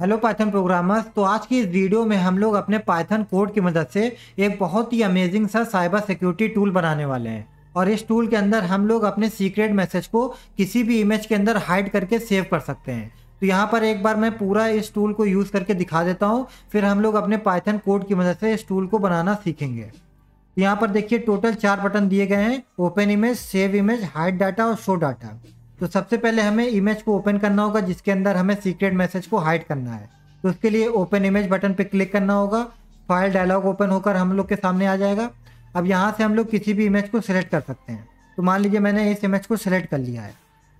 Hello Python programmers तो आज की इस वीडियो में हम लोग अपने पाइथन कोड की मदद से एक बहुत ही अमेजिंग सा साइबर सिक्योरिटी टूल बनाने वाले हैं और इस टूल के अंदर हम लोग अपने सीक्रेट मैसेज को किसी भी इमेज के अंदर हाइड करके सेव कर सकते हैं तो यहाँ पर एक बार मैं पूरा इस टूल को यूज़ करके दिखा देता हूँ फिर हम लोग अपने पाइथन कोड की मदद से इस टूल को बनाना सीखेंगे तो यहाँ पर देखिए टोटल चार बटन दिए गए हैं open image save image hide data और शो डाटा तो सबसे पहले हमें इमेज को ओपन करना होगा जिसके अंदर हमें सीक्रेट मैसेज को हाइड करना है तो उसके लिए ओपन इमेज बटन पर क्लिक करना होगा फाइल डायलॉग ओपन होकर हम लोग के सामने आ जाएगा अब यहाँ से हम लोग किसी भी इमेज को सिलेक्ट कर सकते हैं तो मान लीजिए मैंने इस इमेज को सिलेक्ट कर लिया है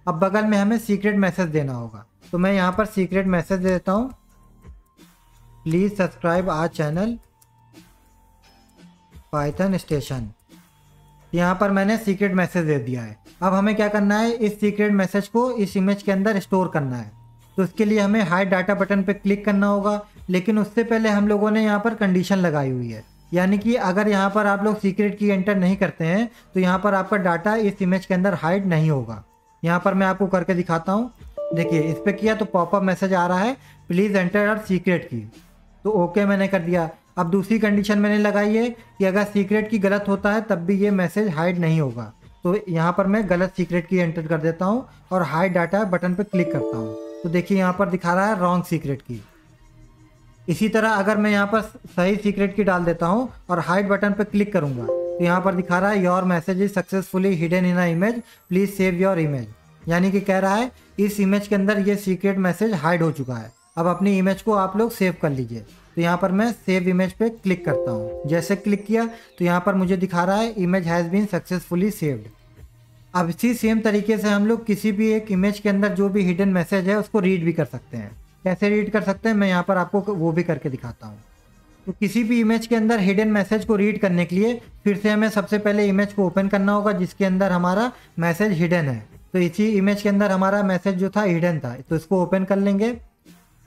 अब बगल में हमें सीक्रेट मैसेज देना होगा तो मैं यहाँ पर सीक्रेट मैसेज दे देता हूँ please subscribe our channel Python station यहाँ पर मैंने सीक्रेट मैसेज दे दिया है अब हमें क्या करना है इस सीक्रेट मैसेज को इस इमेज के अंदर स्टोर करना है तो उसके लिए हमें हाई डाटा बटन पर क्लिक करना होगा लेकिन उससे पहले हम लोगों ने यहाँ पर कंडीशन लगाई हुई है यानी कि अगर यहाँ पर आप लोग सीक्रेट की एंटर नहीं करते हैं तो यहाँ पर आपका डाटा इस इमेज के अंदर हाइड नहीं होगा यहाँ पर मैं आपको करके दिखाता हूँ देखिए इस पर किया तो पॉपअप मैसेज आ रहा है please enter are secret key तो ओके मैंने कर दिया अब दूसरी कंडीशन मैंने लगाई है कि अगर सीक्रेट की गलत होता है तब भी ये मैसेज हाइड नहीं होगा तो यहाँ पर मैं गलत सीक्रेट की एंटर कर देता हूँ और हाइड डाटा बटन पर क्लिक करता हूँ तो देखिए यहाँ पर दिखा रहा है रॉन्ग सीक्रेट की इसी तरह अगर मैं यहाँ पर सही सीक्रेट की डाल देता हूँ और हाइड बटन पर क्लिक करूँगा तो यहाँ पर दिखा रहा है your message is successfully hidden in a image please save your image यानी कि कह रहा है इस इमेज के अंदर ये सीक्रेट मैसेज हाइड हो चुका है अब अपनी इमेज को आप लोग सेव कर लीजिए तो यहाँ पर मैं सेव इमेज पे क्लिक करता हूँ जैसे क्लिक किया तो यहाँ पर मुझे दिखा रहा है image has been successfully saved अब इसी सेम तरीके से हम लोग किसी भी एक इमेज के अंदर जो भी हिडन मैसेज है उसको रीड भी कर सकते हैं कैसे रीड कर सकते हैं मैं यहाँ पर आपको वो भी करके दिखाता हूँ तो किसी भी इमेज के अंदर हिडन मैसेज को रीड करने के लिए फिर से हमें सबसे पहले इमेज को ओपन करना होगा जिसके अंदर हमारा मैसेज हिडन है तो इसी इमेज के अंदर हमारा मैसेज जो था हिडन था तो इसको ओपन कर लेंगे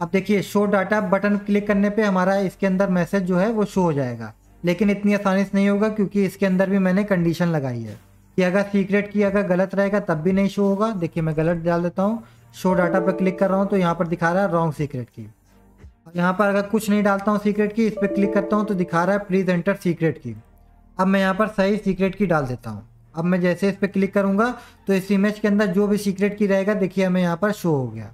अब देखिए शो डाटा बटन क्लिक करने पे हमारा इसके अंदर मैसेज जो है वो शो हो जाएगा लेकिन इतनी आसानी से नहीं होगा क्योंकि इसके अंदर भी मैंने कंडीशन लगाई है कि अगर सीक्रेट की अगर गलत रहेगा तब भी नहीं शो होगा देखिए मैं गलत डाल देता हूँ शो डाटा पर क्लिक कर रहा हूँ तो यहाँ पर दिखा रहा है रॉन्ग सीक्रेट की यहाँ पर अगर कुछ नहीं डालता हूँ सीक्रेट की इस पर क्लिक करता हूँ तो दिखा रहा है प्लीज़ एंटर सीक्रेट की अब मैं यहाँ पर सही सीक्रेट की डाल देता हूँ अब मैं जैसे इस पर क्लिक करूँगा तो इस इमेज के अंदर जो भी सीक्रेट की रहेगा देखिए हमें यहाँ पर शो हो गया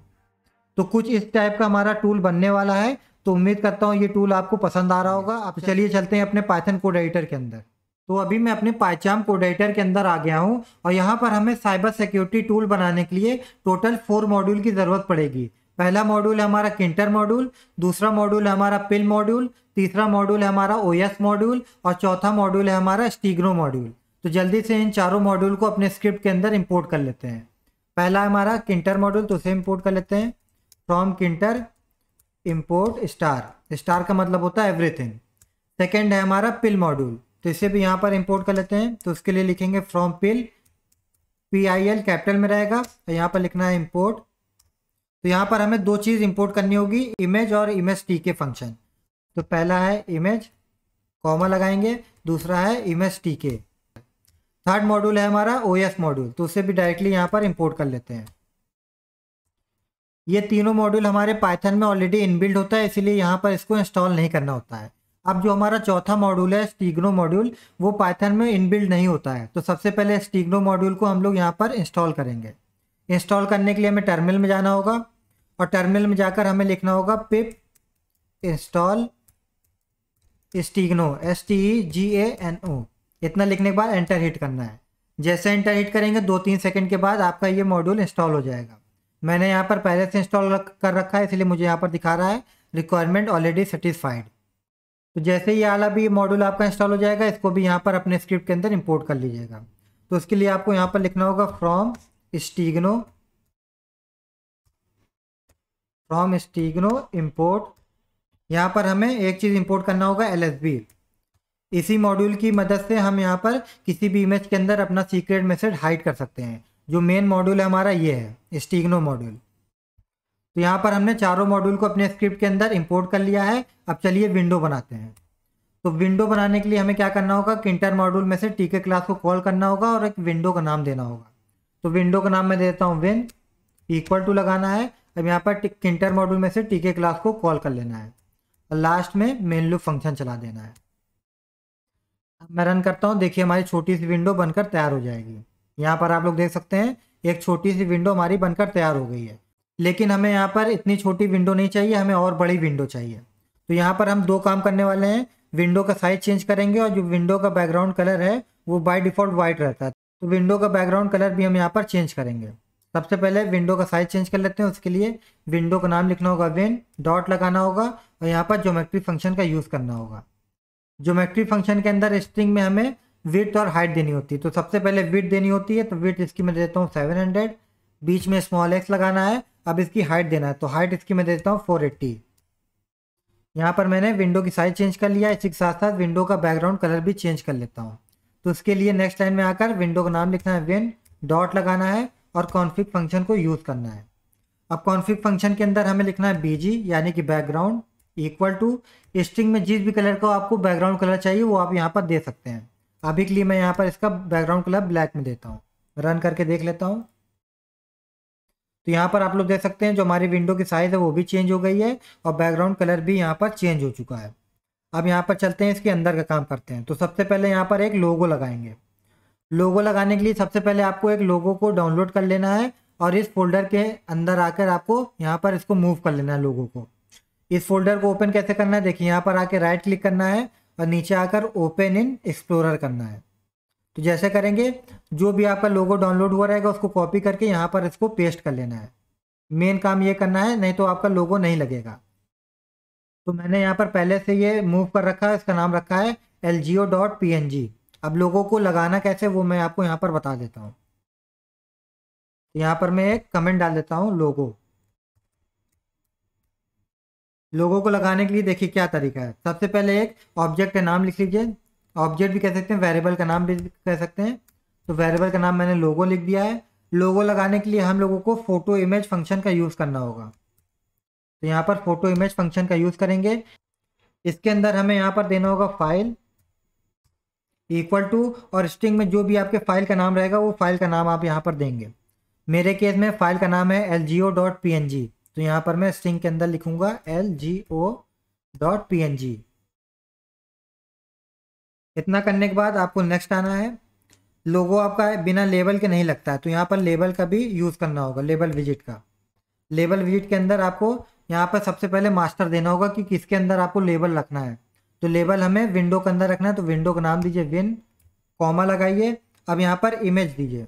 तो कुछ इस टाइप का हमारा टूल बनने वाला है तो उम्मीद करता हूँ ये टूल आपको पसंद आ रहा होगा आप अच्छा। चलिए चलते हैं अपने पाइथन कोड एडिटर के अंदर तो अभी मैं अपने पाइचाम कोड एडिटर के अंदर आ गया हूँ और यहाँ पर हमें साइबर सिक्योरिटी टूल बनाने के लिए टोटल फोर मॉड्यूल की ज़रूरत पड़ेगी पहला मॉड्यूल है हमारा किंटर मॉड्यूल दूसरा मॉड्यूल है हमारा पिल मॉड्यूल तीसरा मॉड्यूल है हमारा ओ मॉड्यूल और चौथा मॉड्यूल है हमारा स्टीग्रो मॉड्यूल तो जल्दी से इन चारों मॉड्यूल को अपने स्क्रिप्ट के अंदर इम्पोर्ट कर लेते हैं पहला हमारा किंटर मॉड्यूल तो उसे इम्पोर्ट कर लेते हैं फ्रॉम किंटर इम्पोर्ट स्टार स्टार का मतलब होता है एवरीथिंग सेकेंड है हमारा पिल मॉड्यूल तो इसे भी यहाँ पर इम्पोर्ट कर लेते हैं तो उसके लिए लिखेंगे from PIL P I L capital में रहेगा और तो यहाँ पर लिखना है इम्पोर्ट तो यहाँ पर हमें दो चीज़ इम्पोर्ट करनी होगी इमेज और इमेज टी के फंक्शन तो पहला है इमेज कॉमा लगाएंगे दूसरा है image T K third module है हमारा ओ एस मॉड्यूल तो उसे भी डायरेक्टली यहाँ पर इम्पोर्ट कर लेते हैं ये तीनों मॉड्यूल हमारे पाइथन में ऑलरेडी इनबिल्ड होता है इसीलिए यहाँ पर इसको इंस्टॉल नहीं करना होता है अब जो हमारा चौथा मॉड्यूल है स्टीग्नो मॉड्यूल वो पाइथन में इनबिल्ड नहीं होता है तो सबसे पहले स्टीग्नो मॉड्यूल को हम लोग यहाँ पर इंस्टॉल करेंगे इंस्टॉल करने के लिए हमें टर्मिनल में जाना होगा और टर्मिनल में जाकर हमें लिखना होगा pip install stegano S T E G A N O इतना लिखने के बाद एंटर हिट करना है जैसे एंटर हिट करेंगे दो तीन सेकेंड के बाद आपका ये मॉड्यूल इंस्टॉल हो जाएगा मैंने यहाँ पर पहले से इंस्टॉल कर रखा है इसलिए मुझे यहाँ पर दिखा रहा है रिक्वायरमेंट ऑलरेडी सेटिस्फाइड तो जैसे ही आला भी मॉड्यूल आपका इंस्टॉल हो जाएगा इसको भी यहाँ पर अपने स्क्रिप्ट के अंदर इंपोर्ट कर लीजिएगा तो उसके लिए आपको यहाँ पर लिखना होगा from stegano from stegano import यहाँ पर हमें एक चीज़ इम्पोर्ट करना होगा एल इसी मॉड्यूल की मदद से हम यहाँ पर किसी भी इमेज के अंदर अपना सीक्रेट मैसेज हाइड कर सकते हैं जो मेन मॉड्यूल है हमारा ये है स्टीगनो मॉड्यूल तो यहाँ पर हमने चारों मॉड्यूल को अपने स्क्रिप्ट के अंदर इंपोर्ट कर लिया है अब चलिए विंडो बनाते हैं तो विंडो बनाने के लिए हमें क्या करना होगा किंटर मॉड्यूल में से टीके क्लास को कॉल करना होगा और एक विंडो का नाम देना होगा तो विंडो का नाम मैं देता हूँ विन इक्वल टू लगाना है अब यहाँ पर किंटर मॉड्यूल में से टीके क्लास को कॉल कर लेना है और लास्ट में मेन लू फंक्शन चला देना है अब मैं रन करता हूँ देखिए हमारी छोटी सी विंडो बनकर तैयार हो जाएगी यहाँ पर आप लोग देख सकते हैं एक छोटी सी विंडो हमारी बनकर तैयार हो गई है लेकिन हमें यहाँ पर इतनी छोटी विंडो नहीं चाहिए हमें और बड़ी विंडो चाहिए तो यहाँ पर हम दो काम करने वाले हैं विंडो का साइज चेंज करेंगे और जो विंडो का बैकग्राउंड कलर है वो बाय डिफ़ॉल्ट वाइट रहता है तो विंडो का बैकग्राउंड कलर भी हम यहाँ पर चेंज करेंगे सबसे पहले विंडो का साइज चेंज कर लेते हैं उसके लिए विंडो का नाम लिखना होगा वेन डॉट लगाना होगा और यहाँ पर जोमेट्री फंक्शन का यूज़ करना होगा ज्योमेट्री फंक्शन के अंदर स्ट्रिंग में हमें विथ और हाइट देनी होती है तो सबसे पहले विथ देनी होती है तो विथ इसकी मैं देता हूँ सेवन हंड्रेड बीच में स्मॉल एक्स लगाना है अब इसकी हाइट देना है तो हाइट इसकी मैं देता हूँ फोर एट्टी यहाँ पर मैंने विंडो की साइज चेंज कर लिया इसी के साथ साथ विंडो का बैकग्राउंड कलर भी चेंज कर लेता हूँ तो उसके लिए नेक्स्ट लाइन में आकर विंडो का नाम लिखना है विन डॉट लगाना है और कॉन्फ़िग फंक्शन को यूज़ करना है अब कॉन्फ़िग फंक्शन के अंदर हमें लिखना है बीजी यानी कि बैकग्राउंड इक्वल टू स्ट्रिंग में जिस भी कलर का आपको बैकग्राउंड कलर चाहिए वो आप यहाँ पर दे सकते हैं अभी के लिए मैं यहाँ पर इसका बैकग्राउंड कलर ब्लैक में देता हूँ रन करके देख लेता हूँ तो यहाँ पर आप लोग देख सकते हैं जो हमारी विंडो की साइज़ है वो भी चेंज हो गई है और बैकग्राउंड कलर भी यहाँ पर चेंज हो चुका है अब यहाँ पर चलते हैं इसके अंदर का काम करते हैं तो सबसे पहले यहाँ पर एक लोगो लगाएंगे लोगो लगाने के लिए सबसे पहले आपको एक लोगो को डाउनलोड कर लेना है और इस फोल्डर के अंदर आकर आपको यहाँ पर इसको मूव कर लेना है लोगो को इस फोल्डर को ओपन कैसे करना है देखिए यहाँ पर आके राइट क्लिक करना है और नीचे आकर ओपन इन एक्सप्लोरर करना है तो जैसे करेंगे जो भी आपका लोगो डाउनलोड हुआ रहेगा उसको कॉपी करके यहाँ पर इसको पेस्ट कर लेना है मेन काम ये करना है नहीं तो आपका लोगो नहीं लगेगा तो मैंने यहाँ पर पहले से ये मूव कर रखा है इसका नाम रखा है L G O dot P N G अब लोगों को लगाना कैसे वो मैं आपको यहाँ पर बता देता हूँ यहाँ पर मैं एक कमेंट डाल देता हूँ लोगो लोगों को लगाने के लिए देखिए क्या तरीका है सबसे पहले एक ऑब्जेक्ट का नाम लिख लीजिए ऑब्जेक्ट भी कह सकते हैं वेरिएबल का नाम भी कह सकते हैं तो वेरिएबल का नाम मैंने लोगो लिख दिया है लोगो लगाने के लिए हम लोगों को फोटो इमेज फंक्शन का यूज़ करना होगा तो यहाँ पर फोटो इमेज फंक्शन का यूज़ करेंगे इसके अंदर हमें यहाँ पर देना होगा फाइल इक्वल टू और स्ट्रिंग में जो भी आपके फाइल का नाम रहेगा वो फाइल का नाम आप यहाँ पर देंगे मेरे केस में फाइल का नाम है L G O dot P N G तो यहाँ पर मैं स्ट्रिंग के अंदर लिखूंगा L G O dot P N G इतना करने के बाद आपको नेक्स्ट आना है लोगो आपका बिना लेबल के नहीं लगता है तो यहाँ पर लेबल का भी यूज़ करना होगा लेबल विजिट का लेबल विजिट के अंदर आपको यहाँ पर सबसे पहले मास्टर देना होगा कि किसके अंदर आपको लेबल रखना है तो लेबल हमें विंडो के अंदर रखना है तो विंडो का नाम दीजिए विन कॉमा लगाइए अब यहाँ पर इमेज दीजिए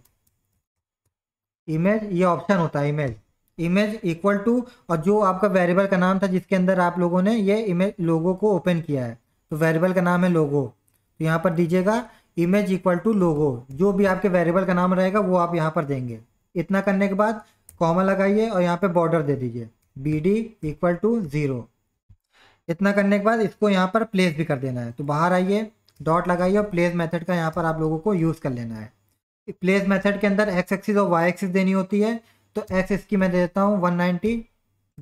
इमेज ये ऑप्शन होता है इमेज इमेज इक्वल टू और जो आपका वेरिएबल का नाम था जिसके अंदर आप लोगों ने ये इमेज लोगो को ओपन किया है तो वेरिएबल का नाम है लोगो तो यहाँ पर दीजिएगा इमेज इक्वल टू लोगो जो भी आपके वेरिएबल का नाम रहेगा वो आप यहाँ पर देंगे इतना करने के बाद कॉमा लगाइए और यहाँ पे बॉर्डर दे दीजिए B D equal to zero इतना करने के बाद इसको यहाँ पर प्लेस भी कर देना है तो बाहर आइए डॉट लगाइए और प्लेस मेथड का यहाँ पर आप लोगों को यूज़ कर लेना है प्लेस मेथड के अंदर एक्स एक्सिस और वाई एक्सिस देनी होती है तो एक्स इसकी मैं दे देता हूँ वन नाइन्टी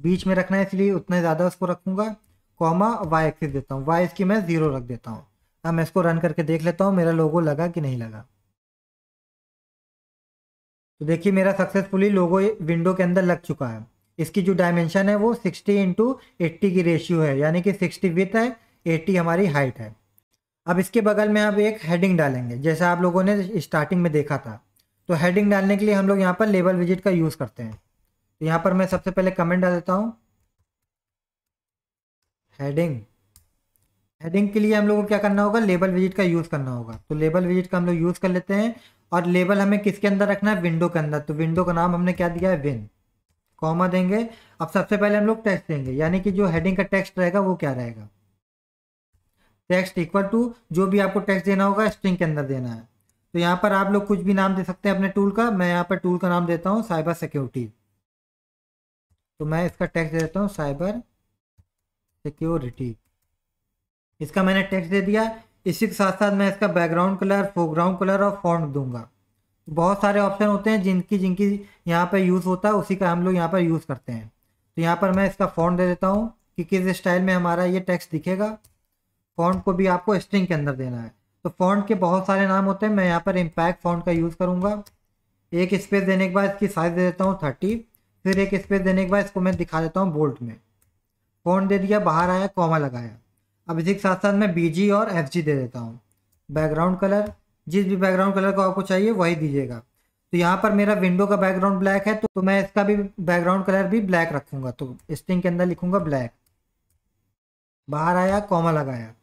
बीच में रखना है इसलिए उतना ज़्यादा उसको रखूँगा कॉमा वाई एक्सिस देता हूँ वाई इसकी मैं ज़ीरो रख देता हूँ अब मैं इसको रन करके देख लेता हूँ मेरा लोगो लगा कि नहीं लगा तो देखिए मेरा सक्सेसफुली लोगो विंडो के अंदर लग चुका है इसकी जो डायमेंशन है वो सिक्सटी इंटू एट्टी की रेशियो है यानी कि सिक्सटी विथ है एट्टी हमारी हाइट है अब इसके बगल में आप एक हेडिंग डालेंगे जैसा आप लोगों ने स्टार्टिंग में देखा था तो हेडिंग डालने के लिए हम लोग यहाँ पर लेबल विजिट का यूज़ करते हैं तो यहाँ पर मैं सबसे पहले कमेंट डाल देता हूँ हेडिंग हेडिंग के लिए हम लोग को क्या करना होगा लेबल विजिट का यूज़ करना होगा तो लेबल विजिट का हम लोग यूज़ कर लेते हैं और लेबल हमें किसके अंदर रखना है विंडो के अंदर तो विंडो का नाम हमने क्या दिया है विन कॉमा देंगे अब सबसे पहले हम लोग टेक्स्ट देंगे यानी कि जो हेडिंग का टेक्स्ट रहेगा वो क्या रहेगा टेक्स्ट इक्वल टू जो भी आपको टेक्स्ट देना होगा स्ट्रिंग के अंदर देना है तो यहाँ पर आप लोग कुछ भी नाम दे सकते हैं अपने टूल का मैं यहाँ पर टूल का नाम देता हूँ साइबर सिक्योरिटी तो मैं इसका टैक्स दे देता हूँ साइबर सिक्योरिटी इसका मैंने टैक्स दे दिया इसी के साथ साथ मैं इसका बैकग्राउंड कलर फोरग्राउंड कलर और फॉन्ट दूंगा बहुत सारे ऑप्शन होते हैं जिनकी जिनकी यहाँ पर यूज़ होता है उसी का हम लोग यहाँ पर यूज़ करते हैं तो यहाँ पर मैं इसका फॉन्ट दे देता हूँ कि किस स्टाइल में हमारा ये टैक्स दिखेगा फॉन्ट को भी आपको स्ट्रिंग के अंदर देना है तो फॉन्ट के बहुत सारे नाम होते हैं मैं यहाँ पर इम्पैक्ट फॉन्ट का यूज़ करूँगा एक स्पेस देने के बाद इसकी साइज़ दे देता हूँ थर्टी फिर एक स्पेस देने के बाद इसको मैं दिखा देता हूँ बोल्ट में फॉन्ट दे दिया बाहर आया कॉमा लगाया अब इसी के साथ साथ मैं बी और एफ दे देता हूँ बैकग्राउंड कलर जिस भी बैकग्राउंड कलर को आपको चाहिए वही दीजिएगा तो यहाँ पर मेरा विंडो का बैकग्राउंड ब्लैक है तो, मैं इसका भी बैकग्राउंड कलर भी ब्लैक रखूँगा तो स्ट्रिंग के अंदर लिखूँगा ब्लैक बाहर आया कॉमा लगाया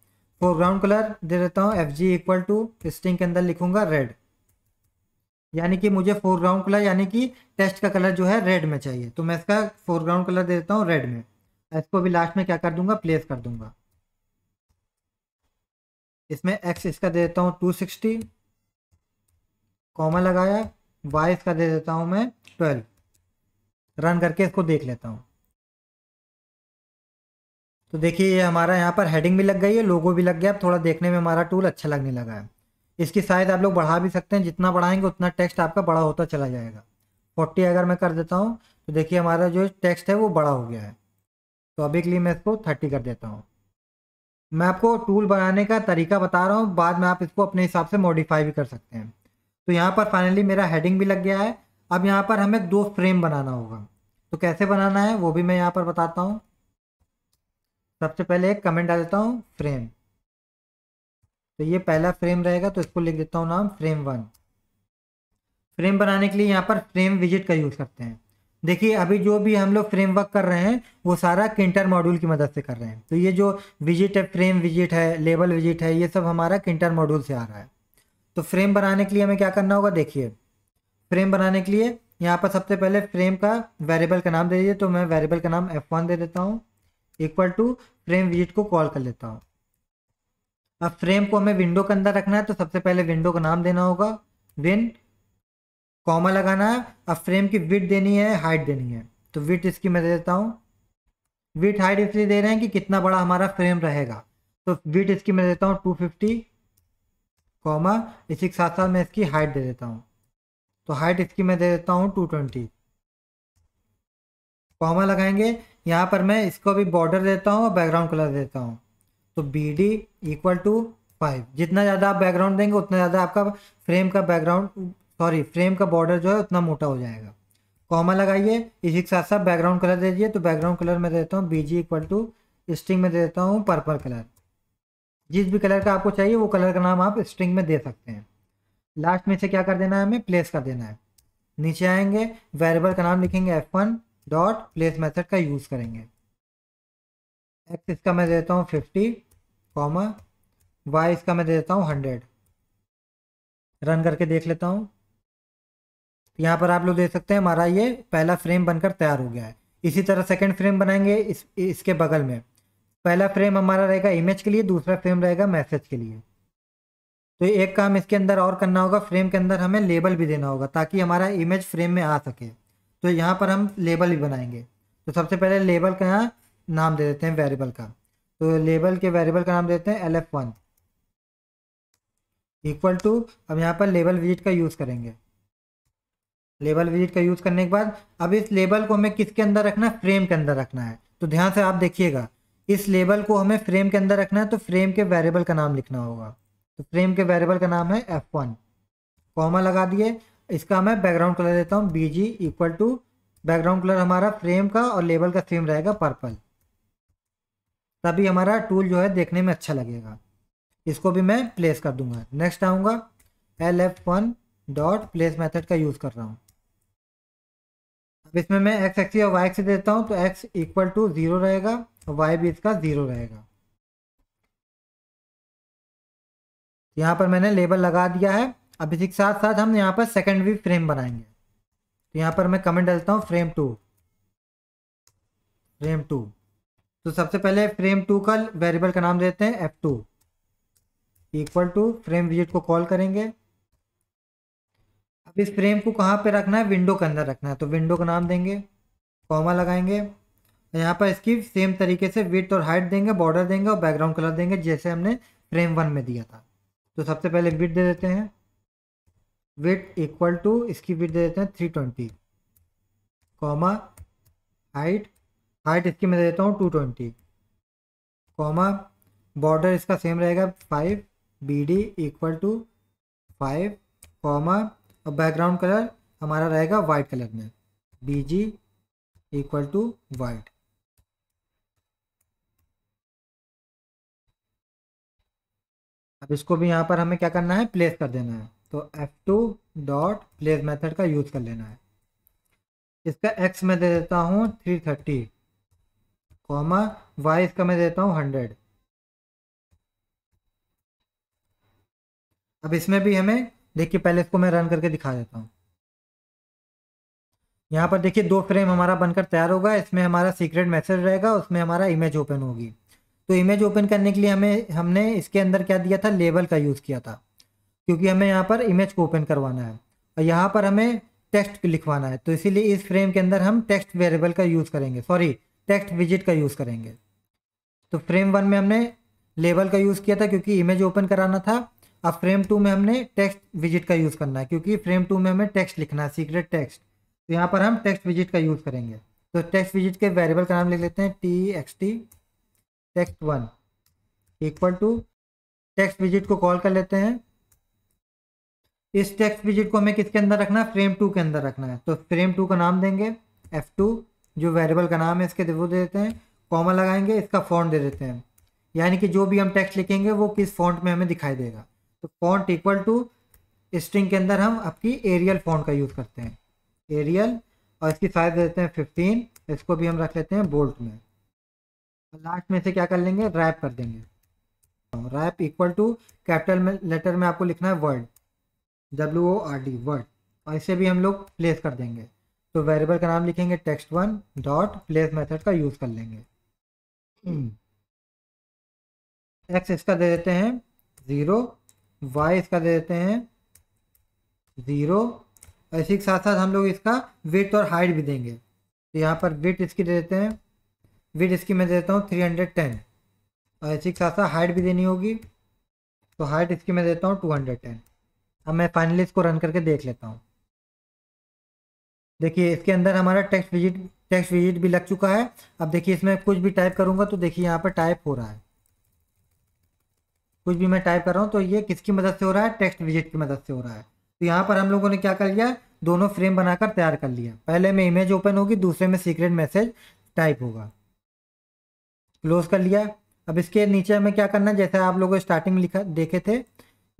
फोरग्राउंड कलर दे देता हूँ F G equal to string के अंदर लिखूंगा रेड यानी कि मुझे फोरग्राउंड कलर यानी कि टेस्ट का कलर जो है रेड में चाहिए तो मैं इसका फोरग्राउंड कलर दे देता हूँ रेड में इसको भी लास्ट में क्या कर दूंगा प्लेस कर दूंगा इसमें एक्स इसका दे देता हूँ टू सिक्सटी कॉमा लगाया वाई इसका दे देता हूँ मैं ट्वेल्व रन करके इसको देख लेता हूँ तो देखिए ये हमारा यहाँ पर हेडिंग भी लग गई है लोगो भी लग गया अब थोड़ा देखने में हमारा टूल अच्छा लगने लगा है इसकी साइज़ आप लोग बढ़ा भी सकते हैं जितना बढ़ाएंगे उतना टेक्स्ट आपका बड़ा होता चला जाएगा फोर्टी अगर मैं कर देता हूँ तो देखिए हमारा जो टेक्स्ट है वो बड़ा हो गया है तो अभी के लिए मैं इसको थर्टी कर देता हूँ मैं आपको टूल बनाने का तरीका बता रहा हूँ बाद में आप इसको अपने हिसाब से मॉडिफाई भी कर सकते हैं तो यहाँ पर फाइनली मेरा हेडिंग भी लग गया है अब यहाँ पर हमें दो फ्रेम बनाना होगा तो कैसे बनाना है वो भी मैं यहाँ पर बताता हूँ सबसे पहले एक कमेंट डाल देता हूँ फ्रेम तो ये पहला फ्रेम रहेगा तो इसको लिख देता हूँ नाम फ्रेम वन फ्रेम बनाने के लिए यहाँ पर फ्रेम विजिट का यूज़ करते हैं देखिए अभी जो भी हम लोग फ्रेमवर्क कर रहे हैं वो सारा किंटर मॉड्यूल की मदद से कर रहे हैं तो ये जो विजिट है फ्रेम विजिट है लेबल विजिट है ये सब हमारा किंटर मॉड्यूल से आ रहा है तो फ्रेम बनाने के लिए हमें क्या करना होगा देखिए फ्रेम बनाने के लिए यहाँ पर सबसे पहले फ्रेम का वेरिएबल का नाम दे दीजिए तो मैं वेरिएबल का नाम एफ वन दे देता हूँ इक्वल टू फ्रेम विजिट को कॉल कर लेता हूँ अब फ्रेम को हमें विंडो के अंदर रखना है तो सबसे पहले विंडो का नाम देना होगा विन कॉमा लगाना है अब फ्रेम की विथ देनी है हाइट देनी है तो विट इसकी मैं दे देता हूँ विथ हाइट इसलिए दे रहे हैं कि कितना बड़ा हमारा फ्रेम रहेगा तो विट इसकी मैं देता हूँ टू फिफ्टी कॉमा इसी के साथ साथ मैं इसकी हाइट दे देता हूँ तो हाइट इसकी मैं दे देता हूँ टू ट्वेंटी कॉमा लगाएंगे यहाँ पर मैं इसको भी बॉर्डर देता हूँ और बैकग्राउंड कलर देता हूँ तो B D equal to five जितना ज़्यादा आप बैकग्राउंड देंगे उतना ज़्यादा आपका फ्रेम का बैकग्राउंड सॉरी फ्रेम का बॉर्डर जो है उतना मोटा हो जाएगा कॉमा लगाइए इसी के साथ साथ बैकग्राउंड कलर दे दीजिए तो बैकग्राउंड कलर में देता हूँ B G equal to string में देता हूँ पर्पल कलर जिस भी कलर का आपको चाहिए वो कलर का नाम आप स्ट्रिंग में दे सकते हैं लास्ट में से क्या कर देना है हमें प्लेस कर देना है नीचे आएंगे वेरिएबल का नाम लिखेंगे F one dot place method का यूज़ करेंगे एक्स इसका मैं देता हूँ फिफ्टी कॉमा वाई इसका मैं देता हूँ हंड्रेड रन करके देख लेता हूँ यहाँ पर आप लोग देख सकते हैं हमारा ये पहला फ्रेम बनकर तैयार हो गया है इसी तरह सेकंड फ्रेम बनाएंगे इस इसके बगल में पहला फ्रेम हमारा रहेगा इमेज के लिए दूसरा फ्रेम रहेगा मैसेज के लिए तो एक काम इसके अंदर और करना होगा फ्रेम के अंदर हमें लेबल भी देना होगा ताकि हमारा इमेज फ्रेम में आ सके तो यहाँ पर हम लेबल भी बनाएंगे तो सबसे पहले लेबल का यहाँ नाम दे देते हैं वेरिएबल का तो लेबल के वेरिएबल का नाम देते हैं L F one equal to अब यहाँ पर लेबल विजिट का यूज़ करेंगे लेबल विजिट का यूज़ करने के बाद अब इस लेबल को हमें किसके अंदर रखना है फ्रेम के अंदर रखना है तो ध्यान से आप देखिएगा इस लेबल को हमें फ्रेम के अंदर रखना है तो फ्रेम के वेरिएबल का नाम लिखना होगा तो फ्रेम के वेरिएबल का नाम है एफ वन कॉमा लगा दिए इसका मैं बैकग्राउंड कलर देता हूँ B G equal to background colour हमारा फ्रेम का और लेबल का सेम रहेगा पर्पल तभी हमारा टूल जो है देखने में अच्छा लगेगा इसको भी मैं प्लेस कर दूंगा नेक्स्ट आऊँगा L F one dot place method का यूज़ कर रहा हूँ अब इसमें मैं एक्स एक्सी और वाई एक्सी देता हूँ तो एक्स इक्वल टू ज़ीरो रहेगा और वाई भी इसका ज़ीरो रहेगा यहाँ पर मैंने लेबल लगा दिया है अब इसी के साथ साथ हम यहाँ पर सेकेंड भी फ्रेम बनाएंगे तो यहाँ पर मैं कमेंट डालता हूँ फ्रेम टू फ्रेम टू तो सबसे पहले फ्रेम टू का वेरिएबल का नाम देते हैं F two equal to frame विजिट को कॉल करेंगे अब इस फ्रेम को कहाँ पे रखना है विंडो के अंदर रखना है तो विंडो का नाम देंगे कॉमा लगाएंगे यहाँ पर इसकी सेम तरीके से विथ और हाइट देंगे बॉर्डर देंगे और बैकग्राउंड कलर देंगे जैसे हमने फ्रेम वन में दिया था तो सबसे पहले विथ दे देते हैं वेट इक्वल टू इसकी वेट दे देते हैं three twenty comma height height इसकी मैं दे देता हूँ टू ट्वेंटी कॉमा बॉर्डर इसका सेम रहेगा five B D equal to five comma और बैकग्राउंड कलर हमारा रहेगा वाइट कलर में B G equal to white अब इसको भी यहाँ पर हमें क्या करना है प्लेस कर देना है तो F two dot place method का यूज़ कर लेना है इसका एक्स मैं दे देता हूँ थ्री थर्टी कॉमा वाई इसका मैं देता हूँ हंड्रेड अब इसमें भी हमें देखिए पहले इसको मैं रन करके दिखा देता हूँ यहाँ पर देखिए दो फ्रेम हमारा बनकर तैयार होगा इसमें हमारा सीक्रेट मैसेज रहेगा उसमें हमारा इमेज ओपन होगी तो इमेज ओपन करने के लिए हमें हमने इसके अंदर क्या दिया था लेबल का यूज़ किया था क्योंकि हमें यहाँ पर इमेज को ओपन करवाना है और यहाँ पर हमें टेक्स्ट लिखवाना है तो इसीलिए इस फ्रेम के अंदर हम टेक्स्ट वेरिएबल का यूज़ करेंगे सॉरी टेक्स्ट विजिट का यूज़ करेंगे तो फ्रेम वन में हमने लेबल का यूज़ किया था क्योंकि इमेज ओपन कराना था अब फ्रेम टू में हमने टेक्स्ट विजिट का यूज़ करना है क्योंकि फ्रेम टू में हमें टेक्स्ट लिखना है सीक्रेट टेक्स्ट तो यहाँ पर हम टेक्स्ट विजिट का यूज़ करेंगे तो टेक्स्ट विजिट के वेरिएबल का नाम लिख लेते हैं T X T text one equal to text विजिट को कॉल कर लेते हैं इस टेक्स्ट विजिट को हमें किसके अंदर रखना है फ्रेम टू के अंदर रखना है तो फ्रेम टू का नाम देंगे एफ टू जो वेरिएबल का नाम है इसके वो दे देते हैं कॉमा लगाएंगे इसका फॉन्ट दे देते हैं यानी कि जो भी हम टेक्स्ट लिखेंगे वो किस फॉन्ट में हमें दिखाई देगा तो फॉन्ट इक्वल टू स्ट्रिंग के अंदर हम आपकी एरियल फॉन्ट का यूज़ करते हैं एरियल और इसकी साइज दे देते हैं फिफ्टीन इसको भी हम रख लेते हैं बोल्ट में लास्ट में से क्या कर लेंगे रैप कर देंगे रैप इक्वल टू कैपिटल में लेटर में आपको लिखना है word W O R D word और इसे भी हम लोग प्लेस कर देंगे तो वेरिएबल का नाम लिखेंगे text one dot place method का यूज़ कर लेंगे एक्स hmm. इसका दे देते हैं ज़ीरो वाई इसका दे देते हैं ज़ीरो इसी के साथ साथ हम लोग इसका विथ और हाइट भी देंगे तो यहाँ पर विथ इसकी दे देते हैं विथ इसकी मैं दे देता हूँ थ्री हंड्रेड टेन और इसी के साथ साथ हाइट भी देनी होगी तो हाइट इसकी मैं देता हूँ टू हंड्रेड टेन अब मैं फाइनली इसको रन करके देख लेता हूँ देखिए इसके अंदर हमारा टेक्स्ट विजिट टेक्स्ट विजिट भी लग चुका है अब देखिए इसमें कुछ भी टाइप करूँगा तो देखिए यहाँ पर टाइप हो रहा है कुछ भी मैं टाइप कर रहा हूँ तो ये किसकी मदद से हो रहा है टेक्स्ट विजिट की मदद से हो रहा है तो यहाँ पर हम लोगों ने क्या कर लिया दोनों फ्रेम बनाकर तैयार कर लिया पहले में इमेज ओपन होगी दूसरे में सीक्रेट मैसेज टाइप होगा क्लोज कर लिया अब इसके नीचे हमें क्या करना है जैसे आप लोगों स्टार्टिंग लिखा देखे थे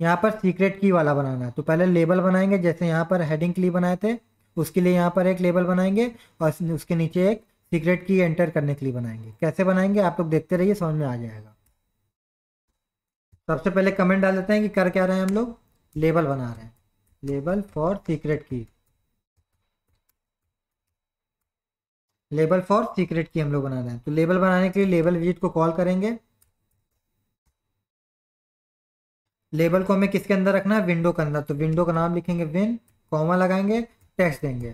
यहाँ पर सीक्रेट की वाला बनाना है तो पहले लेबल बनाएंगे जैसे यहाँ पर हेडिंग के लिए बनाए थे उसके लिए यहाँ पर एक लेबल बनाएंगे और उसके नीचे एक सीक्रेट की एंटर करने के लिए बनाएंगे कैसे बनाएंगे आप लोग देखते रहिए समझ में आ जाएगा सबसे पहले कमेंट डाल देते हैं कि कर क्या रहे हैं हम लोग लेबल बना रहे हैं label for secret key label for secret key हम लोग बना रहे हैं तो लेबल बनाने के लिए लेबल विजिट को कॉल करेंगे लेबल को हमें किसके अंदर रखना है विंडो के अंदर तो विंडो का नाम लिखेंगे विन कॉमा लगाएंगे टेक्स्ट देंगे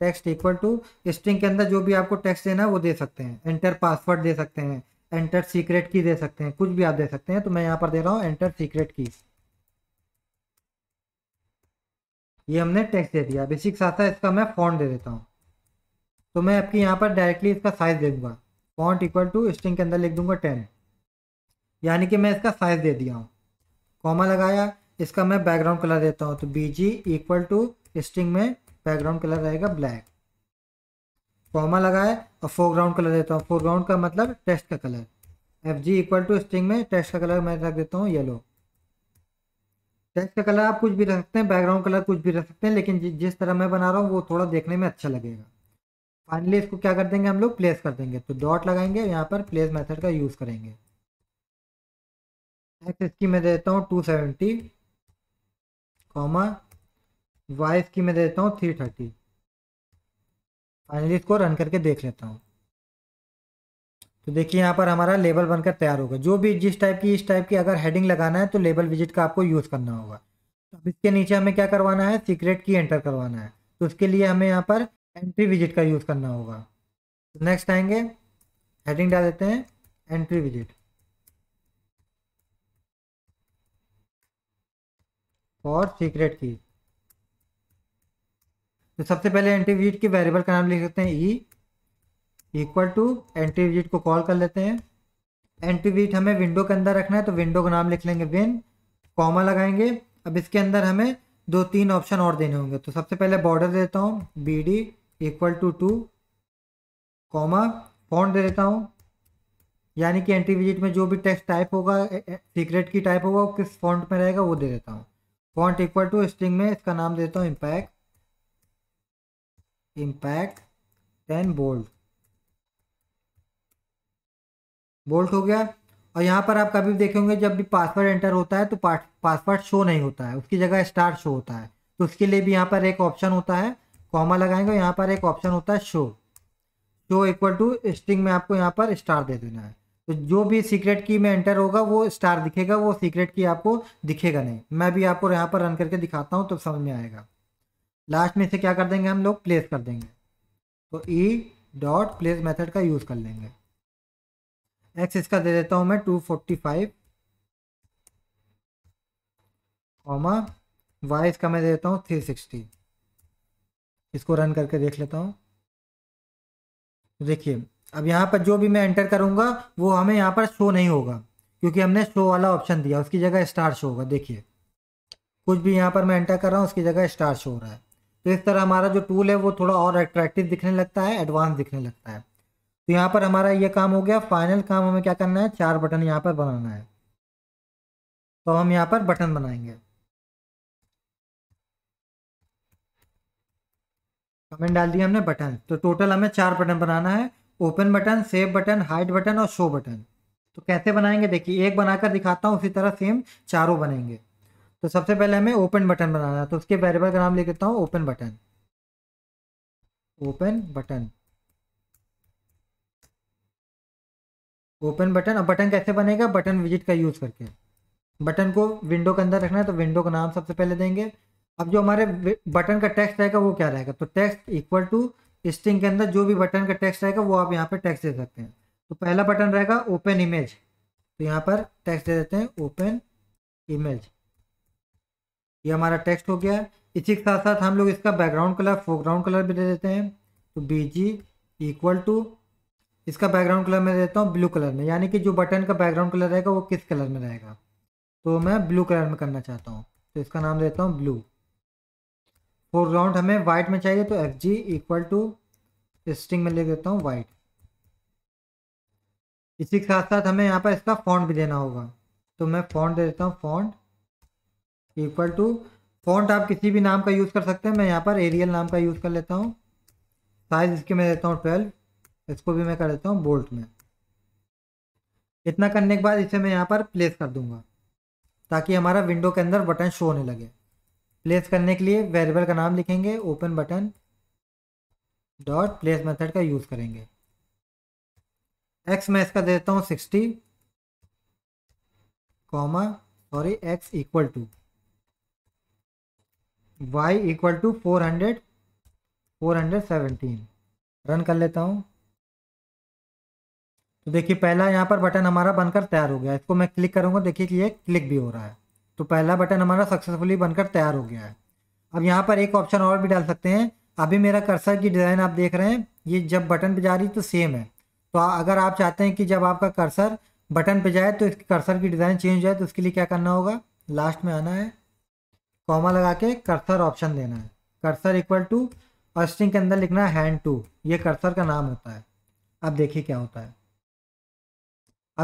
टेक्स्ट इक्वल टू स्ट्रिंग के अंदर जो भी आपको टेक्स्ट देना है वो दे सकते हैं एंटर पासवर्ड दे सकते हैं एंटर सीक्रेट की दे सकते हैं कुछ भी आप दे सकते हैं तो मैं यहाँ पर दे रहा हूँ एंटर सीक्रेट की ये हमने टेक्स्ट दे दिया बेसिक साथ साथ इसका मैं फॉन्ट दे देता हूँ तो मैं आपके यहाँ पर डायरेक्टली इसका साइज दे दूंगा फॉन्ट इक्वल टू स्ट्रिंग के अंदर लिख दूंगा टेन यानी कि मैं इसका साइज दे दिया हूँ कॉमा लगाया इसका मैं बैकग्राउंड कलर देता हूँ तो B G equal to string में बैकग्राउंड कलर रहेगा ब्लैक कॉमा लगाए और फोरग्राउंड कलर देता हूँ फोरग्राउंड का मतलब टेस्ट का colour F G equal to string में टेस्ट का कलर मैं रख देता हूँ येलो टेस्ट का कलर आप कुछ भी रख सकते हैं बैकग्राउंड कलर कुछ भी रख सकते हैं लेकिन जिस तरह मैं बना रहा हूँ वो थोड़ा देखने में अच्छा लगेगा फाइनली इसको क्या कर देंगे हम लोग प्लेस कर देंगे तो डॉट लगाएंगे यहाँ पर प्लेस मेथड का यूज़ करेंगे एक्स की मैं देता हूँ टू सेवेंटी कॉमा वाई की मैं देता हूँ थ्री थर्टी फाइनली इसको रन करके देख लेता हूँ तो देखिए यहाँ पर हमारा लेबल बनकर तैयार होगा जो भी जिस टाइप की इस टाइप की अगर हेडिंग लगाना है तो लेबल विजिट का आपको यूज़ करना होगा तो अब इसके नीचे हमें क्या करवाना है सीक्रेट की एंटर करवाना है तो उसके लिए हमें यहाँ पर एंट्री विजिट का यूज़ करना होगा नेक्स्ट तो आएंगे हेडिंग डाल देते हैं entry visit for secret key तो सबसे पहले एंट्री विजिट की वेरिएबल का नाम लिख सकते हैं ई इक्वल टू एंट्री विजिट को कॉल कर लेते हैं एंट्री विजिट हमें विंडो के अंदर रखना है तो विंडो का नाम लिख लेंगे विन कॉमा लगाएंगे अब इसके अंदर हमें दो तीन ऑप्शन और देने होंगे तो सबसे पहले बॉर्डर देता हूँ B D equal to two comma font दे देता हूँ यानी कि एंट्री विजिट में जो भी टेक्स्ट टाइप होगा सीक्रेट की टाइप होगा वो किस फॉन्ट में रहेगा वो दे देता हूँ फॉन्ट इक्वल टू स्ट्रिंग में इसका नाम देता हूँ impact impact ten bold bold हो गया और यहाँ पर आप कभी देखेंगे जब भी पासवर्ड एंटर होता है तो पासवर्ड शो नहीं होता है उसकी जगह स्टार शो होता है तो उसके लिए भी यहाँ पर एक ऑप्शन होता है कॉमा लगाएंगे यहाँ पर एक ऑप्शन होता है show show equal to string में आपको यहाँ पर स्टार दे देना है तो जो भी सीक्रेट की में एंटर होगा वो स्टार दिखेगा वो सीक्रेट की आपको दिखेगा नहीं मैं भी आपको यहाँ पर रन करके दिखाता हूँ तो समझ में आएगा लास्ट में इसे क्या कर देंगे हम लोग प्लेस कर देंगे तो ई डॉट प्लेस मेथड का यूज़ कर लेंगे एक्स इसका दे देता हूँ मैं two forty five comma Y इसका मैं दे देता हूँ थ्री सिक्सटी इसको रन करके देख लेता हूँ देखिए अब यहाँ पर जो भी मैं एंटर करूँगा वो हमें यहाँ पर शो नहीं होगा क्योंकि हमने शो वाला ऑप्शन दिया उसकी जगह स्टार शो होगा देखिए कुछ भी यहाँ पर मैं एंटर कर रहा हूँ उसकी जगह स्टार शो हो रहा है तो इस तरह हमारा जो टूल है वो थोड़ा और अट्रैक्टिव दिखने लगता है एडवांस दिखने लगता है तो यहाँ पर हमारा ये काम हो गया फाइनल काम हमें क्या करना है चार बटन यहाँ पर बनाना है तो हम यहाँ पर बटन बनाएंगे कमेंट डाल दिया हमने बटन तो टोटल हमें चार बटन बनाना है open button save button hide button और शो बटन तो कैसे बनाएंगे देखिए एक बनाकर दिखाता हूँ उसी तरह सेम चारों बनेंगे तो सबसे पहले हमें ओपन बटन बनाना है तो उसके वेरिएबल का नाम लिख देता हूँ open button open button open button अब बटन कैसे बनेगा बटन विजिट का यूज़ करके बटन को विंडो के अंदर रखना है तो विंडो का नाम सबसे पहले देंगे अब जो हमारे बटन का टेक्स्ट रहेगा वो क्या रहेगा तो टेक्स्ट इक्वल टू स्ट्रिंग के अंदर जो भी बटन का टेक्स्ट रहेगा वो आप यहाँ पर टैक्स दे सकते हैं तो पहला बटन रहेगा ओपन इमेज तो यहाँ पर टैक्स दे देते हैं ओपन इमेज ये हमारा टेक्स्ट हो गया इसी के साथ साथ हम लोग इसका बैकग्राउंड कलर फोरग्राउंड कलर भी दे देते हैं तो बी जी इक्वल टू इसका बैकग्राउंड कलर मैं देता हूँ ब्लू कलर में यानी कि जो बटन का बैकग्राउंड कलर रहेगा वो किस कलर में रहेगा तो मैं ब्लू कलर में करना चाहता हूँ तो इसका नाम देता हूँ ब्लू फोरग्राउंड हमें वाइट में चाहिए तो F G equal to string में ले देता हूँ वाइट इसी के साथ साथ हमें यहाँ पर इसका फॉन्ट भी देना होगा तो मैं फॉन्ट दे देता हूँ फॉन्ट इक्वल टू फॉन्ट आप किसी भी नाम का यूज़ कर सकते हैं मैं यहाँ पर एरियल नाम का यूज़ कर लेता हूँ साइज इसके मैं देता हूँ ट्वेल्व इसको भी मैं कर देता हूँ बोल्ट में इतना करने के बाद इसे मैं यहाँ पर प्लेस कर दूंगा ताकि हमारा विंडो के अंदर बटन शो होने लगे प्लेस करने के लिए वेरिएबल का नाम लिखेंगे open button dot place method का यूज़ करेंगे एक्स मैं इसका दे देता हूँ sixty comma sorry X equal to Y equal to four hundred four hundred seventeen run कर लेता हूँ तो देखिए पहला यहाँ पर बटन हमारा बनकर तैयार हो गया इसको मैं क्लिक करूँगा देखिए कि ये क्लिक भी हो रहा है तो पहला बटन हमारा सक्सेसफुली बनकर तैयार हो गया है अब यहाँ पर एक ऑप्शन और भी डाल सकते हैं अभी मेरा कर्सर की डिज़ाइन आप देख रहे हैं ये जब बटन पे जा रही तो सेम है तो, तो अगर आप चाहते हैं कि जब आपका कर्सर बटन पे जाए तो इसकी कर्सर की डिज़ाइन चेंज हो जाए तो उसके लिए क्या करना होगा लास्ट में आना है कॉमा लगा के कर्सर ऑप्शन देना है कर्सर इक्वल टू और स्ट्रिंग के अंदर लिखना है हैंड टू ये कर्सर का नाम होता है अब देखिए क्या होता है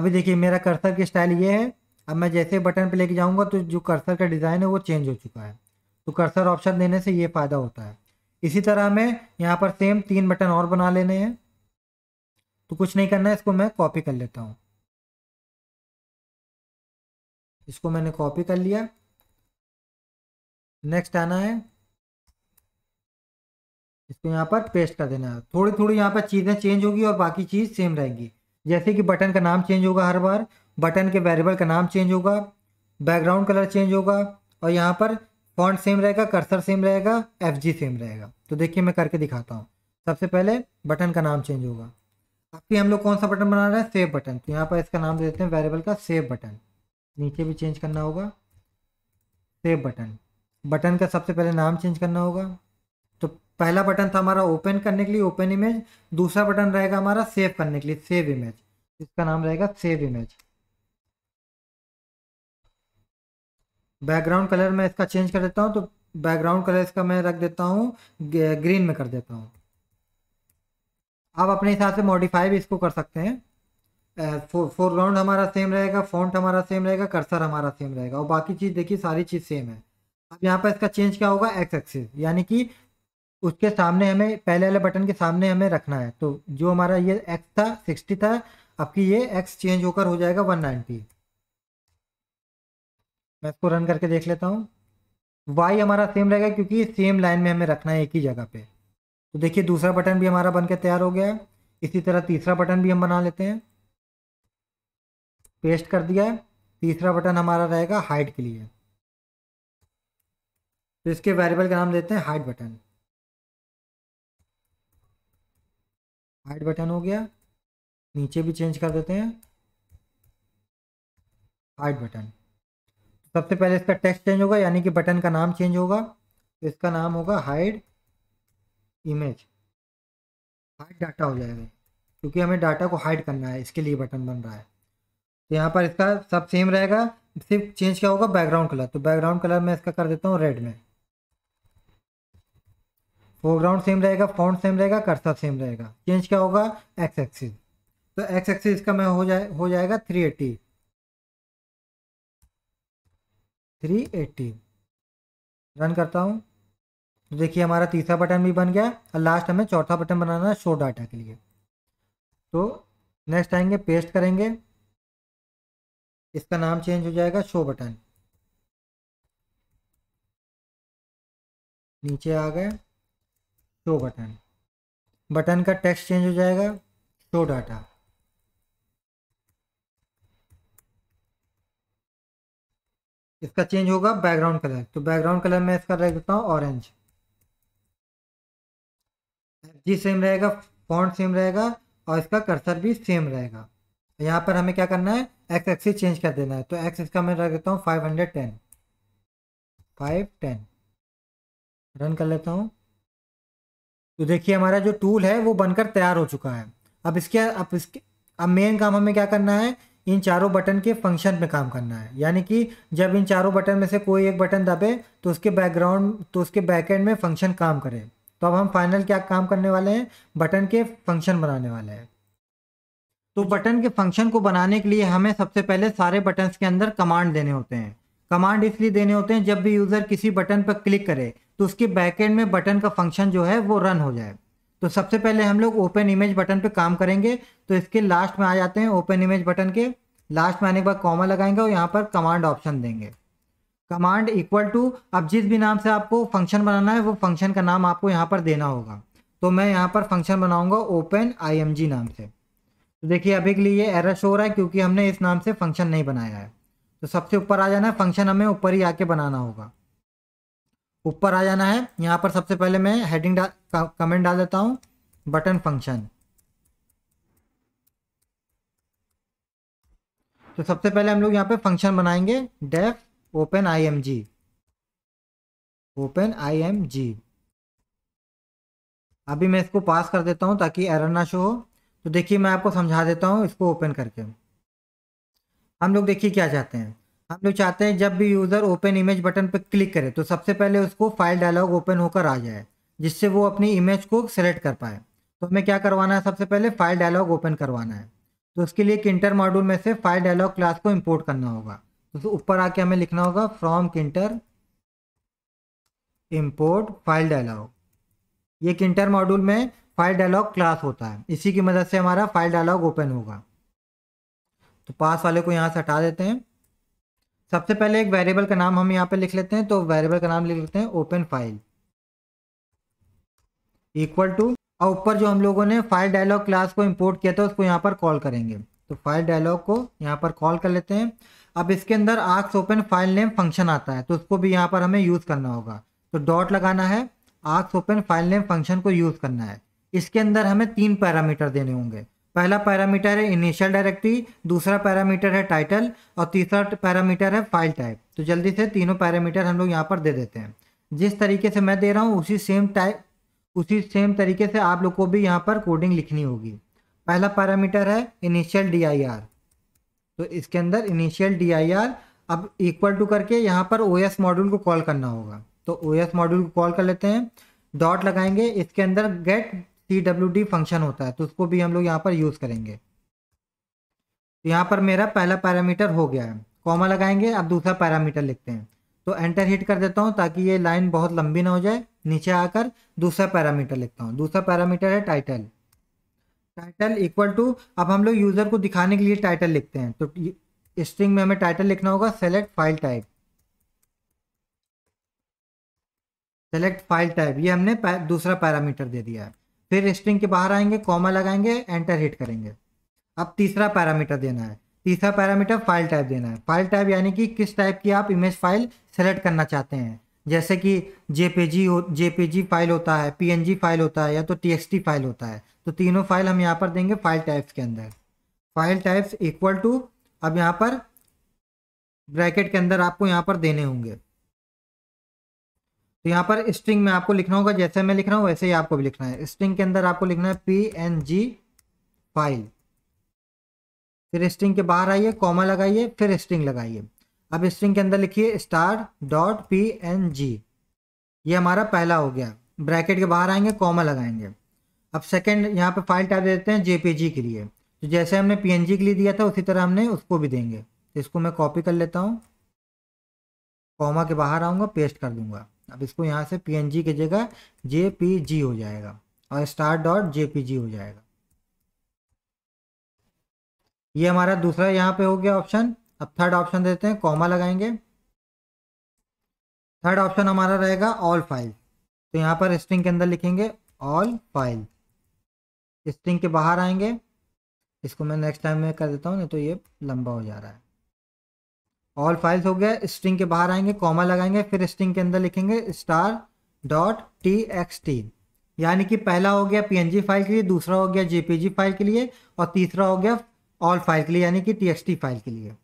अभी देखिए मेरा कर्सर की स्टाइल ये है अब मैं जैसे बटन पे लेके जाऊँगा तो जो कर्सर का डिज़ाइन है वो चेंज हो चुका है तो कर्सर ऑप्शन देने से ये फ़ायदा होता है इसी तरह हमें यहाँ पर सेम तीन बटन और बना लेने हैं तो कुछ नहीं करना है इसको मैं कॉपी कर लेता हूँ इसको मैंने कॉपी कर लिया नेक्स्ट आना है इसको यहाँ पर पेस्ट कर देना है थोड़ी थोड़ी यहाँ पर चीज़ें चेंज होगी और बाकी चीज़ सेम रहेगी जैसे कि बटन का नाम चेंज होगा हर बार बटन के वेरिएबल का नाम चेंज होगा बैकग्राउंड कलर चेंज होगा और यहाँ पर फॉन्ट सेम रहेगा कर्सर सेम रहेगा एफ सेम रहेगा तो देखिए मैं करके दिखाता हूँ सबसे पहले बटन का नाम चेंज होगा अभी हम लोग कौन सा बटन बना रहे हैं सेव बटन तो यहाँ पर इसका नाम दे देते हैं वेरिएबल का सेव बटन नीचे भी चेंज करना होगा सेव बटन बटन का सबसे पहले नाम चेंज करना होगा तो पहला बटन था हमारा ओपन करने के लिए ओपन इमेज दूसरा बटन रहेगा हमारा सेव करने के लिए सेव इमेज इसका नाम रहेगा सेव इमेज बैकग्राउंड कलर मैं इसका चेंज कर देता हूँ तो बैकग्राउंड कलर इसका मैं रख देता हूँ ग्रीन में कर देता हूँ आप अपने हिसाब से मॉडिफाई भी इसको कर सकते हैं फोरग्राउंड हमारा सेम रहेगा फॉन्ट हमारा सेम रहेगा कर्सर हमारा सेम रहेगा और बाकी चीज़ देखिए सारी चीज़ सेम है अब यहाँ पर इसका चेंज क्या होगा एक्स एक्सिस यानी कि उसके सामने हमें पहले वाले बटन के सामने हमें रखना है तो जो हमारा ये एक्स था सिक्सटी था की ये एक्स चेंज होकर हो जाएगा वन नाइन्टी मैं इसको रन करके देख लेता हूँ वाई हमारा सेम रहेगा क्योंकि सेम लाइन में हमें रखना है एक ही जगह पे तो देखिए दूसरा बटन भी हमारा बनकर तैयार हो गया है इसी तरह तीसरा बटन भी हम बना लेते हैं पेस्ट कर दिया है तीसरा बटन हमारा रहेगा हाइट के लिए तो इसके वेरिएबल का नाम देते हैं हाइट बटन हाइट बटन हो गया नीचे भी चेंज कर देते हैं हाइट बटन सबसे पहले इसका टेक्स्ट चेंज होगा यानी कि बटन का नाम चेंज होगा तो इसका नाम होगा हाइड इमेज हाइड डाटा हो जाएगा क्योंकि हमें डाटा को हाइड करना है इसके लिए बटन बन रहा है तो यहाँ पर इसका सब सेम रहेगा सिर्फ चेंज क्या होगा बैकग्राउंड कलर तो बैकग्राउंड कलर मैं इसका कर देता हूँ रेड में फोरग्राउंड सेम रहेगा फॉन्ट सेम रहेगा कर्सर सेम रहेगा चेंज क्या होगा एक्स एक्सिस तो एक्स एक्सिस इसका मैं हो जाए हो जाएगा three eighty three eighty run करता हूँ तो देखिए हमारा तीसरा बटन भी बन गया और लास्ट हमें चौथा बटन बनाना है शो डाटा के लिए तो नेक्स्ट आएंगे पेस्ट करेंगे इसका नाम चेंज हो जाएगा शो बटन नीचे आ गए शो बटन बटन का टेक्स्ट चेंज हो जाएगा शो डाटा इसका चेंज होगा बैकग्राउंड कलर तो बैकग्राउंड कलर मैं इसका रख देता हूँ ऑरेंज जी सेम रहेगा फॉन्ट सेम रहेगा और इसका कर्सर भी सेम रहेगा यहाँ पर हमें क्या करना है एक्स एक्स चेंज कर देना है तो एक्स इसका मैं रख देता हूँ five hundred ten five ten run कर लेता हूँ तो देखिए हमारा जो टूल है वो बनकर तैयार हो चुका है अब इसके अब इसके अब मेन काम हमें क्या करना है इन चारों बटन के फंक्शन में काम करना है यानी कि जब इन चारों बटन में से कोई एक बटन दबे तो उसके बैकग्राउंड तो उसके बैकएंड में फंक्शन काम करे तो अब हम फाइनल क्या काम करने वाले हैं बटन के फंक्शन बनाने वाले हैं तो बटन के फंक्शन को बनाने के लिए हमें सबसे पहले सारे बटन के अंदर कमांड देने होते हैं कमांड इसलिए देने होते हैं जब भी यूज़र किसी बटन पर क्लिक करे तो उसके बैकेंड में बटन का फंक्शन जो है वो रन हो जाए तो सबसे पहले हम लोग ओपन इमेज बटन पे काम करेंगे तो इसके लास्ट में आ जाते हैं ओपन इमेज बटन के लास्ट में आने के बाद कॉमा लगाएंगे और यहाँ पर कमांड ऑप्शन देंगे कमांड इक्वल टू अब जिस भी नाम से आपको फंक्शन बनाना है वो फंक्शन का नाम आपको यहाँ पर देना होगा तो मैं यहाँ पर फंक्शन बनाऊँगा ओपन आई नाम से तो देखिए अभी के लिए ये एरर शो हो रहा है क्योंकि हमने इस नाम से फंक्शन नहीं बनाया है तो सबसे ऊपर आ जाना है फंक्शन हमें ऊपर ही आके बनाना होगा ऊपर आ जाना है यहाँ पर सबसे पहले मैं हेडिंग डाल कमेंट डाल देता हूँ बटन फंक्शन तो सबसे पहले हम लोग यहाँ पे फंक्शन बनाएंगे def open I M G open I M G अभी मैं इसको पास कर देता हूँ ताकि एरर ना शो हो तो देखिए मैं आपको समझा देता हूँ इसको ओपन करके हम लोग देखिए क्या चाहते हैं हम लोग चाहते हैं जब भी यूज़र ओपन इमेज बटन पर क्लिक करे तो सबसे पहले उसको फाइल डायलॉग ओपन होकर आ जाए जिससे वो अपनी इमेज को सेलेक्ट कर पाए तो हमें क्या करवाना है सबसे पहले फाइल डायलॉग ओपन करवाना है तो उसके लिए किंटर मॉड्यूल में से फाइल डायलॉग क्लास को इम्पोर्ट करना होगा तो ऊपर आके हमें लिखना होगा फ्रॉम किंटर इम्पोर्ट फाइल डायलॉग ये किंटर मॉड्यूल में फाइल डायलॉग क्लास होता है इसी की मदद से हमारा फाइल डायलॉग ओपन होगा तो पास वाले को यहाँ से हटा देते हैं सबसे पहले एक वेरिएबल का नाम हम यहाँ पे लिख लेते हैं तो वेरिएबल का नाम लिख लेते हैं ओपन फाइल इक्वल टू और ऊपर जो हम लोगों ने फाइल डायलॉग क्लास को इंपोर्ट किया था उसको यहाँ पर कॉल करेंगे तो फाइल डायलॉग को यहाँ पर कॉल कर लेते हैं अब इसके अंदर आर्क्स ओपन फाइल नेम फंक्शन आता है तो उसको भी यहाँ पर हमें यूज़ करना होगा तो डॉट लगाना है आर्क्स ओपन फाइल नेम फंक्शन को यूज़ करना है इसके अंदर हमें तीन पैरामीटर देने होंगे पहला पैरामीटर है इनिशियल डायरेक्टरी दूसरा पैरामीटर है टाइटल और तीसरा पैरामीटर है फाइल टाइप तो जल्दी से तीनों पैरामीटर हम लोग यहाँ पर दे देते हैं जिस तरीके से मैं दे रहा हूँ उसी सेम टाइप उसी सेम तरीके से आप लोग को भी यहाँ पर कोडिंग लिखनी होगी पहला पैरामीटर है इनिशियल डी तो इसके अंदर इनिशियल डी अब इक्वल टू करके यहाँ पर ओ मॉड्यूल को कॉल करना होगा तो ओ मॉड्यूल को कॉल कर लेते हैं डॉट लगाएंगे इसके अंदर get C W D function होता है तो उसको भी हम लोग यहाँ पर यूज़ करेंगे तो यहाँ पर मेरा पहला पैरामीटर हो गया है कॉमा लगाएंगे अब दूसरा पैरामीटर लिखते हैं तो एंटर हिट कर देता हूँ ताकि ये लाइन बहुत लंबी ना हो जाए नीचे आकर दूसरा पैरामीटर लिखता हूँ दूसरा पैरामीटर है टाइटल टाइटल इक्वल टू अब हम लोग यूज़र को दिखाने के लिए टाइटल लिखते हैं तो स्ट्रिंग में हमें टाइटल लिखना होगा select file type select file type ये हमने दूसरा पैरामीटर दे दिया है फिर स्ट्रिंग के बाहर आएंगे कॉमा लगाएंगे एंटर हिट करेंगे अब तीसरा पैरामीटर देना है तीसरा पैरामीटर फाइल टाइप देना है फाइल टाइप यानी कि किस टाइप की आप इमेज फाइल सेलेक्ट करना चाहते हैं जैसे कि जेपीजी हो जेपीजी फाइल होता है पीएनजी फाइल होता है या तो टीएक्सटी फाइल होता है तो तीनों फाइल हम यहाँ पर देंगे फाइल टाइप्स के अंदर फाइल टाइप्स इक्वल टू अब यहाँ पर ब्रैकेट के अंदर आपको यहाँ पर देने होंगे तो यहाँ पर स्ट्रिंग में आपको लिखना होगा जैसे मैं लिख रहा हूँ वैसे ही आपको भी लिखना है स्ट्रिंग के अंदर आपको लिखना है पी एन जी फाइल फिर स्ट्रिंग के बाहर आइए कॉमा लगाइए फिर स्ट्रिंग लगाइए अब स्ट्रिंग के अंदर लिखिए star dot P N G ये हमारा पहला हो गया ब्रैकेट के बाहर आएंगे कॉमा लगाएंगे अब सेकंड यहाँ पे फाइल टाइप देते हैं जेपीजी के लिए तो जैसे हमने पीएनजी के लिए दिया था उसी तरह हमने उसको भी देंगे तो इसको मैं कॉपी कर लेता हूँ कॉमा के बाहर आऊँगा पेस्ट कर दूंगा अब इसको यहाँ से पी की जगह जे पी जी हो जाएगा और star dot J P G हो जाएगा ये हमारा दूसरा यहाँ पे हो गया ऑप्शन अब थर्ड ऑप्शन देते हैं कॉमा लगाएंगे थर्ड ऑप्शन हमारा रहेगा ऑल फाइल तो यहाँ पर स्ट्रिंग के अंदर लिखेंगे ऑल फाइल स्ट्रिंग के बाहर आएंगे इसको मैं नेक्स्ट टाइम में कर देता हूँ नहीं तो ये लंबा हो जा रहा है ऑल फाइल्स हो गया स्ट्रिंग के बाहर आएंगे कॉमा लगाएंगे फिर स्ट्रिंग के अंदर लिखेंगे star dot T X T यानी कि पहला हो गया जी फाइल के लिए दूसरा हो गया जेपीजी फाइल के लिए और तीसरा हो गया ऑल फाइल के लिए यानी कि टी फाइल के लिए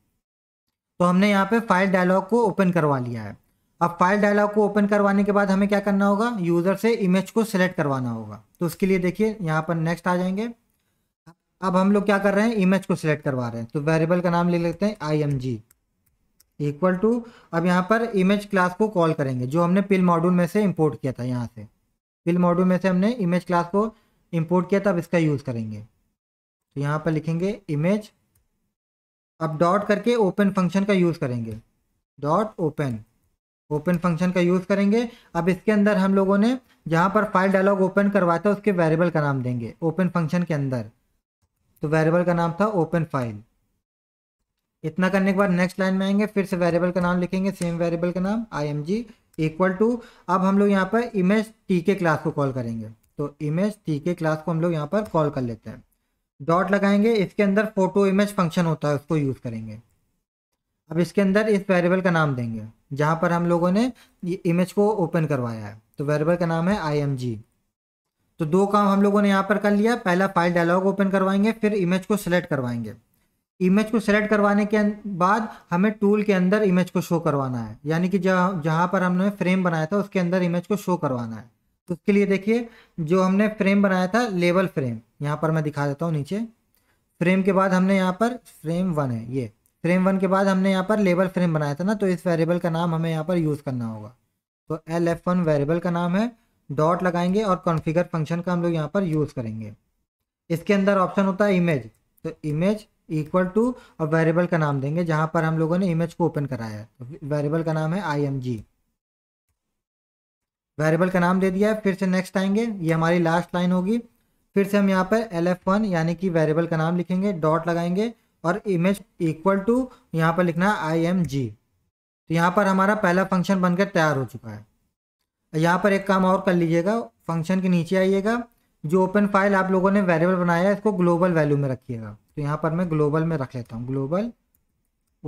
तो हमने यहाँ पे फाइल डायलॉग को ओपन करवा लिया है अब फाइल डायलॉग को ओपन करवाने के बाद हमें क्या करना होगा यूज़र से इमेज को सिलेक्ट करवाना होगा तो उसके लिए देखिए यहाँ पर नेक्स्ट आ जाएंगे अब हम लोग क्या कर रहे हैं इमेज को सिलेक्ट करवा रहे हैं तो वेरिएबल का नाम ले लेते हैं आई इक्वल टू अब यहाँ पर इमेज क्लास को कॉल करेंगे जो हमने पिल मॉड्यूल में से इंपोर्ट किया था यहाँ से पिल मॉड्यूल में से हमने इमेज क्लास को इंपोर्ट किया था अब इसका यूज़ करेंगे तो यहाँ पर लिखेंगे इमेज अब डॉट करके ओपन फंक्शन का यूज़ करेंगे डॉट ओपन ओपन फंक्शन का यूज़ करेंगे अब इसके अंदर हम लोगों ने जहाँ पर फाइल डायलॉग ओपन करवाया था उसके वेरिएबल का नाम देंगे ओपन फंक्शन के अंदर तो वेरिएबल का नाम था ओपन फाइल इतना करने के बाद नेक्स्ट लाइन में आएंगे फिर से वेरिएबल का नाम लिखेंगे सेम वेरिएबल का नाम I M G equal to अब हम लोग यहाँ पर इमेज टी के क्लास को कॉल करेंगे तो इमेज टी के क्लास को हम लोग यहाँ पर कॉल कर लेते हैं डॉट लगाएंगे इसके अंदर फोटो इमेज फंक्शन होता है उसको यूज़ करेंगे अब इसके अंदर इस वेरिएबल का नाम देंगे जहाँ पर हम लोगों ने इमेज को ओपन करवाया है तो वेरिएबल का नाम है आई तो दो काम हम लोगों ने यहाँ पर कर लिया पहला फाइल डायलॉग ओपन करवाएंगे फिर इमेज को सिलेक्ट करवाएंगे इमेज को सेलेक्ट करवाने के बाद हमें टूल के अंदर इमेज को शो करवाना है यानी कि जहाँ जहाँ पर हमने फ्रेम बनाया था उसके अंदर इमेज को शो करवाना है तो उसके लिए देखिए जो हमने फ्रेम बनाया था लेवल फ्रेम यहाँ पर मैं दिखा देता हूँ नीचे फ्रेम के बाद हमने यहाँ पर फ्रेम वन है ये फ्रेम वन के बाद हमने यहाँ पर लेबल फ्रेम बनाया था ना तो इस वेरिएबल का नाम हमें यहाँ पर यूज़ करना होगा तो एल एफ वन वेरिएबल का नाम है डॉट लगाएंगे और कॉन्फ़िगर फंक्शन का हम लोग यहाँ पर यूज़ करेंगे इसके अंदर ऑप्शन होता है इमेज तो इमेज इक्वल टू और वेरिएबल का नाम देंगे जहां पर हम लोगों ने इमेज को ओपन कराया है वेरिएबल तो का नाम है आई एम जी वेरिएबल का नाम दे दिया है फिर से नेक्स्ट आएंगे ये हमारी लास्ट लाइन होगी फिर से हम यहाँ पर एल एफ वन यानी कि वेरिएबल का नाम लिखेंगे डॉट लगाएंगे और इमेज इक्वल टू यहाँ पर लिखना है आई एम जी तो यहाँ पर हमारा पहला फंक्शन बनकर तैयार हो चुका है यहाँ पर एक काम और कर लीजिएगा फंक्शन के नीचे आइएगा जो ओपन फाइल आप लोगों ने वेरिएबल बनाया है इसको ग्लोबल वैल्यू में रखिएगा तो यहाँ पर मैं ग्लोबल में रख लेता हूँ ग्लोबल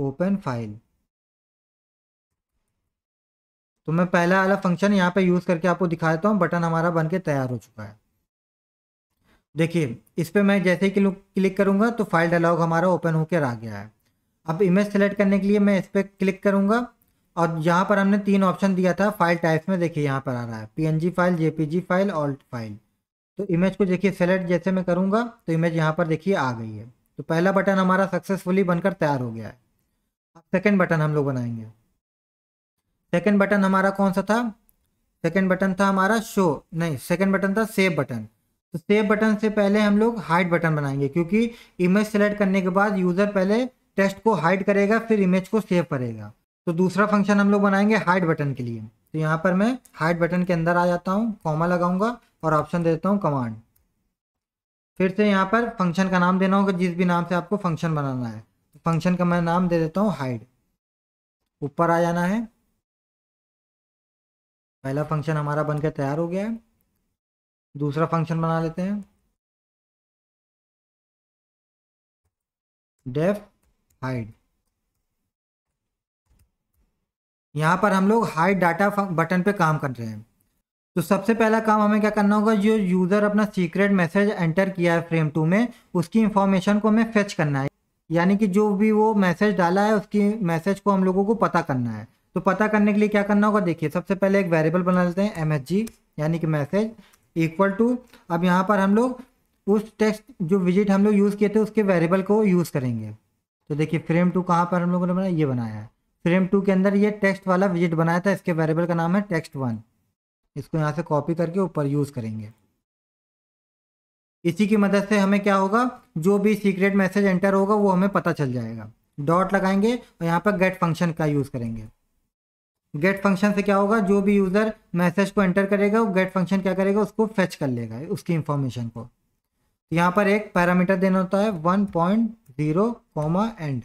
ओपन फाइल तो मैं पहला वाला फंक्शन यहाँ पे यूज़ करके आपको दिखा देता हूँ बटन हमारा बन के तैयार हो चुका है देखिए इस पर मैं जैसे ही क्लिक करूँगा तो फाइल डायलॉग हमारा ओपन होकर आ गया है अब इमेज सेलेक्ट करने के लिए मैं इस पर क्लिक करूँगा और यहाँ पर हमने तीन ऑप्शन दिया था फाइल टाइप्स में देखिए यहाँ पर आ रहा है PNG file JPG file alt file तो इमेज को देखिए सेलेक्ट जैसे मैं करूँगा तो इमेज यहाँ पर देखिए आ गई है तो पहला बटन हमारा सक्सेसफुली बनकर तैयार हो गया है अब सेकेंड बटन हम लोग बनाएंगे सेकेंड बटन हमारा कौन सा था सेकेंड बटन था हमारा शो नहीं सेकेंड बटन था सेव बटन तो सेव बटन से पहले हम लोग हाइड बटन बनाएंगे क्योंकि इमेज सेलेक्ट करने के बाद यूज़र पहले टेक्स्ट को हाइड करेगा फिर इमेज को सेव करेगा तो दूसरा फंक्शन हम लोग बनाएंगे हाइड बटन के लिए तो यहाँ पर मैं हाइड बटन के अंदर आ जाता हूँ कॉमा लगाऊंगा और ऑप्शन दे देता हूँ कमांड फिर से यहाँ पर फंक्शन का नाम देना होगा जिस भी नाम से आपको फंक्शन बनाना है फंक्शन का मैं नाम दे देता हूँ हाइड ऊपर आ जाना है पहला फंक्शन हमारा बनकर तैयार हो गया है दूसरा फंक्शन बना लेते हैं डेफ हाइड यहाँ पर हम लोग हाइड डाटा बटन पे काम कर रहे हैं तो सबसे पहला काम हमें क्या करना होगा जो यूज़र अपना सीक्रेट मैसेज एंटर किया है फ्रेम टू में उसकी इन्फॉर्मेशन को हमें फेच करना है यानी कि जो भी वो मैसेज डाला है उसकी मैसेज को हम लोगों को पता करना है तो पता करने के लिए क्या करना होगा देखिए सबसे पहले एक वेरिएबल बना लेते हैं एम यानी कि मैसेज इक्वल टू अब यहाँ पर हम लोग उस टेक्स्ट जो विजिट हम लोग यूज़ किए थे उसके वेरिएबल को यूज़ करेंगे तो देखिए फ्रेम टू कहाँ पर हम लोगों ने बनाया ये बनाया है फ्रेम टू के अंदर ये टेक्स्ट वाला विजिट बनाया था इसके वेरिएबल का नाम है टेक्स्ट वन इसको यहाँ से कॉपी करके ऊपर यूज़ करेंगे इसी की मदद से हमें क्या होगा जो भी सीक्रेट मैसेज एंटर होगा वो हमें पता चल जाएगा डॉट लगाएंगे और यहाँ पर गेट फंक्शन का यूज़ करेंगे गेट फंक्शन से क्या होगा जो भी यूज़र मैसेज को एंटर करेगा वो गेट फंक्शन क्या करेगा उसको फेच कर लेगा उसकी इंफॉर्मेशन को यहाँ पर एक पैरामीटर देना होता है one point zero comma end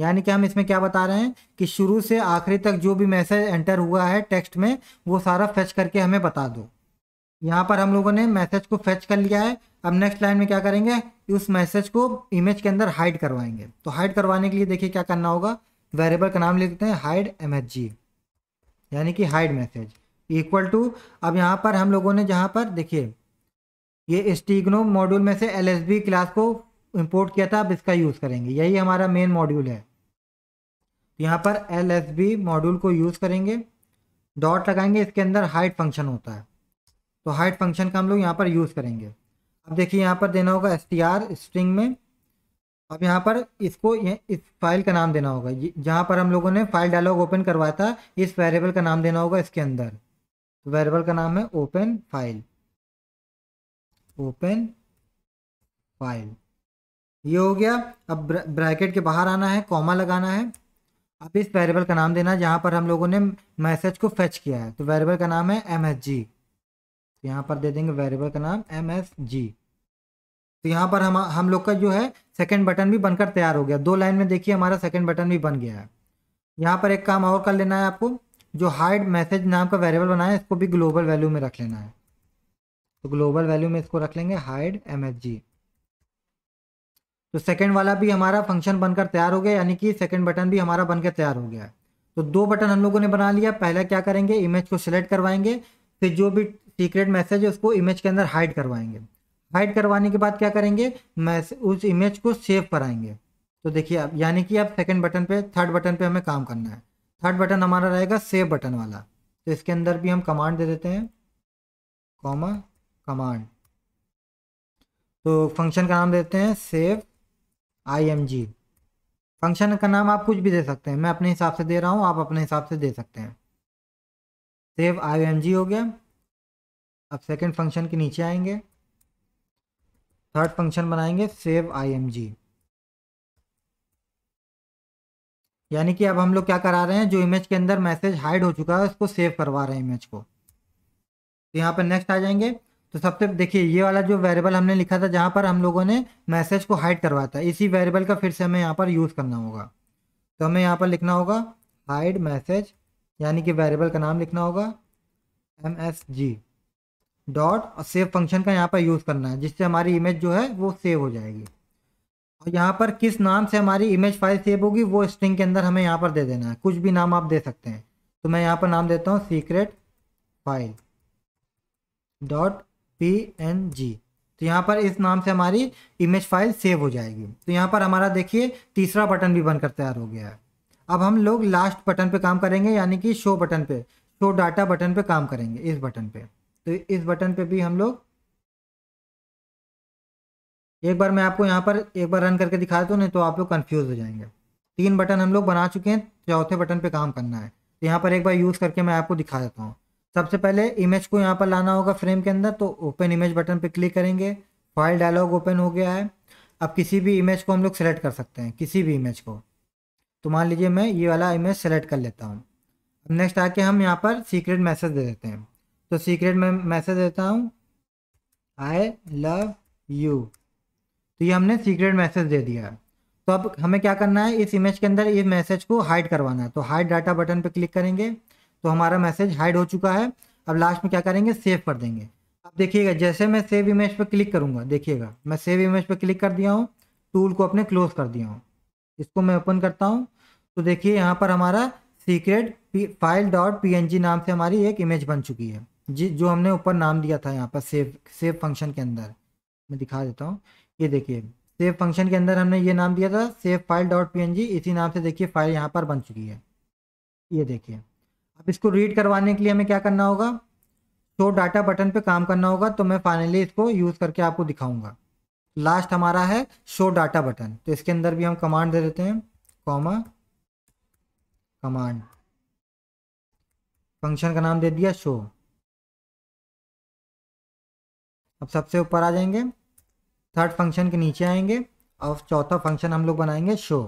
यानी कि हम इसमें क्या बता रहे हैं कि शुरू से आखिरी तक जो भी मैसेज एंटर हुआ है टेक्स्ट में वो सारा फेच करके हमें बता दो यहाँ पर हम लोगों ने मैसेज को फेच कर लिया है अब नेक्स्ट लाइन में क्या करेंगे उस मैसेज को इमेज के अंदर हाइड करवाएंगे तो हाइड करवाने के लिए देखिए क्या करना होगा वेरिएबल का नाम लिखते हैं हाइड एम यानी कि हाइड मैसेज इक्वल टू अब यहाँ पर हम लोगों ने जहाँ पर देखिए ये स्टीग्नो मॉड्यूल में से एल क्लास को इंपोर्ट किया था अब इसका यूज़ करेंगे यही हमारा मेन मॉड्यूल है तो यहाँ पर एल एस बी मॉड्यूल को यूज़ करेंगे डॉट लगाएंगे इसके अंदर हाइट फंक्शन होता है तो हाइट फंक्शन का हम लोग यहाँ पर यूज़ करेंगे अब देखिए यहाँ पर देना होगा एस टी आर स्ट्रिंग में अब यहाँ पर इसको इस फाइल का नाम देना होगा जहाँ पर हम लोगों ने फाइल डायलॉग ओपन करवाया था इस वेरिएबल का नाम देना होगा इसके अंदर तो वेरिएबल का नाम है ओपन फाइल ओपन फाइल ये हो गया अब ब्रैकेट के बाहर आना है कॉमा लगाना है अब इस वेरिएबल का नाम देना है जहाँ पर हम लोगों ने मैसेज को फेच किया है तो वेरिएबल का नाम है एम एस जी तो यहाँ पर दे देंगे वेरिएबल का नाम एम एस जी तो यहाँ पर हम हम लोग का जो है सेकंड बटन भी बनकर तैयार हो गया दो लाइन में देखिए हमारा सेकंड बटन भी बन गया है यहाँ पर एक काम और कर लेना है आपको जो हाइड मैसेज नाम का वेरिएबल बनाया है इसको भी ग्लोबल वैल्यू में रख लेना है तो ग्लोबल वैल्यू में इसको रख लेंगे हाइड एम एस जी तो सेकंड वाला भी हमारा फंक्शन बनकर तैयार हो गया यानी कि सेकंड बटन भी हमारा बनकर तैयार हो गया तो दो बटन हम लोगों ने बना लिया पहला क्या करेंगे इमेज को सिलेक्ट करवाएंगे फिर जो भी सीक्रेट मैसेज है उसको इमेज के अंदर हाइड करवाएंगे हाइड करवाने के बाद क्या करेंगे उस इमेज को सेव कराएंगे तो देखिए अब यानी कि अब सेकेंड बटन पे थर्ड बटन पे हमें काम करना है थर्ड बटन हमारा रहेगा सेव बटन वाला तो इसके अंदर भी हम कमांड दे देते हैं कॉमा कमांड तो फंक्शन का नाम देते हैं save I M G function का नाम आप कुछ भी दे सकते हैं मैं अपने हिसाब से दे रहा हूँ आप अपने हिसाब से दे सकते हैं सेव आई एम जी हो गया अब सेकेंड फंक्शन के नीचे आएंगे थर्ड फंक्शन बनाएंगे सेव आई एम जी यानी कि अब हम लोग क्या करा रहे हैं जो इमेज के अंदर मैसेज हाइड हो चुका है उसको सेव करवा रहे हैं इमेज को तो यहाँ पर नेक्स्ट आ जाएंगे तो सबसे देखिए ये वाला जो वेरिएबल हमने लिखा था जहाँ पर हम लोगों ने मैसेज को हाइड करवाया था इसी वेरिएबल का फिर से हमें यहाँ पर यूज़ करना होगा तो हमें यहाँ पर लिखना होगा हाइड मैसेज यानी कि वेरिएबल का नाम लिखना होगा एम एस जी डॉट और सेव फंक्शन का यहाँ पर यूज़ करना है जिससे हमारी इमेज जो है वो सेव हो जाएगी और यहाँ पर किस नाम से हमारी इमेज फाइल सेव होगी वो स्ट्रिंग के अंदर हमें यहाँ पर दे देना है कुछ भी नाम आप दे सकते हैं तो मैं यहाँ पर नाम देता हूँ secret file dot P N G तो यहाँ पर इस नाम से हमारी इमेज फाइल सेव हो जाएगी तो यहाँ पर हमारा देखिए तीसरा बटन भी बनकर तैयार हो गया है अब हम लोग लास्ट बटन पे काम करेंगे यानी कि शो बटन पे शो डाटा बटन पे काम करेंगे इस बटन पे तो इस बटन पे भी हम लोग एक बार मैं आपको यहाँ पर एक बार रन करके दिखा दूँ नहीं तो आप लोग कन्फ्यूज़ हो जाएंगे तीन बटन हम लोग बना चुके हैं चौथे बटन पर काम करना है तो यहाँ पर एक बार यूज़ करके मैं आपको दिखा देता हूँ सबसे पहले इमेज को यहाँ पर लाना होगा फ्रेम के अंदर तो ओपन इमेज बटन पर क्लिक करेंगे फाइल डायलॉग ओपन हो गया है अब किसी भी इमेज को हम लोग सेलेक्ट कर सकते हैं किसी भी इमेज को तो मान लीजिए मैं ये वाला इमेज सेलेक्ट कर लेता हूँ नेक्स्ट आके हम यहाँ पर सीक्रेट मैसेज दे देते हैं तो सीक्रेट में मैसेज देता हूँ आई लव यू तो ये हमने सीक्रेट मैसेज दे दिया तो अब हमें क्या करना है इस इमेज के अंदर इस मैसेज को हाइड करवाना है तो हाइड डाटा बटन पर क्लिक करेंगे तो हमारा मैसेज हाइड हो चुका है अब लास्ट में क्या करेंगे सेव कर देंगे अब देखिएगा जैसे मैं सेव इमेज पर क्लिक करूँगा देखिएगा मैं सेव इमेज पर क्लिक कर दिया हूँ टूल को अपने क्लोज कर दिया हूँ इसको मैं ओपन करता हूँ तो देखिए यहाँ पर हमारा सीक्रेट फाइल डॉट पी नाम से हमारी एक इमेज बन चुकी है जी जो हमने ऊपर नाम दिया था यहाँ पर सेव सेव फंक्शन के अंदर मैं दिखा देता हूँ ये देखिए सेव फंक्शन के अंदर हमने ये नाम दिया था सेव फाइल डॉट पी इसी नाम से देखिए फाइल यहाँ पर बन चुकी है ये देखिए अब इसको रीड करवाने के लिए हमें क्या करना होगा शो डाटा बटन पे काम करना होगा तो मैं फाइनली इसको यूज़ करके आपको दिखाऊंगा लास्ट हमारा है शो डाटा बटन तो इसके अंदर भी हम कमांड दे देते हैं कॉमा कमांड फंक्शन का नाम दे दिया शो अब सबसे ऊपर आ जाएंगे थर्ड फंक्शन के नीचे आएंगे और चौथा फंक्शन हम लोग बनाएंगे शो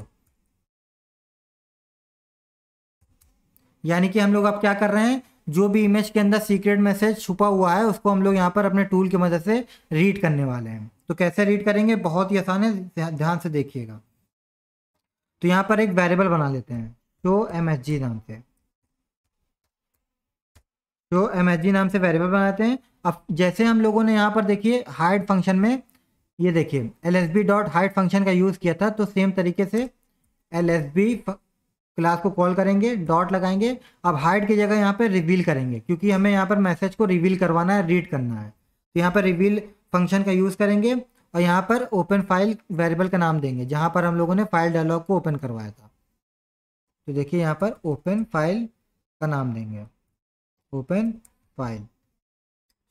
यानी कि हम लोग अब क्या कर रहे हैं जो भी इमेज के अंदर सीक्रेट मैसेज छुपा हुआ है उसको हम लोग यहाँ पर अपने टूल की मदद से रीड करने वाले हैं तो कैसे रीड करेंगे बहुत ही आसान है ध्यान से देखिएगा तो यहाँ पर एक वेरिएबल बना लेते हैं जो एम नाम से जो एम नाम से वेरिएबल बनाते हैं अब जैसे हम लोगों ने यहाँ पर देखिए हाइड फंक्शन में ये देखिए L S B dot hide function का यूज़ किया था तो सेम तरीके से एल एस बी क्लास को कॉल करेंगे डॉट लगाएंगे अब हाइड की जगह यहाँ पर रिवील करेंगे क्योंकि हमें यहाँ पर मैसेज को रिवील करवाना है रीड करना है तो यहाँ पर रिवील फंक्शन का यूज़ करेंगे और यहाँ पर ओपन फाइल वेरिएबल का नाम देंगे जहाँ पर हम लोगों ने फाइल डायलॉग को ओपन करवाया था तो देखिए यहाँ पर ओपन फाइल का नाम देंगे ओपन फाइल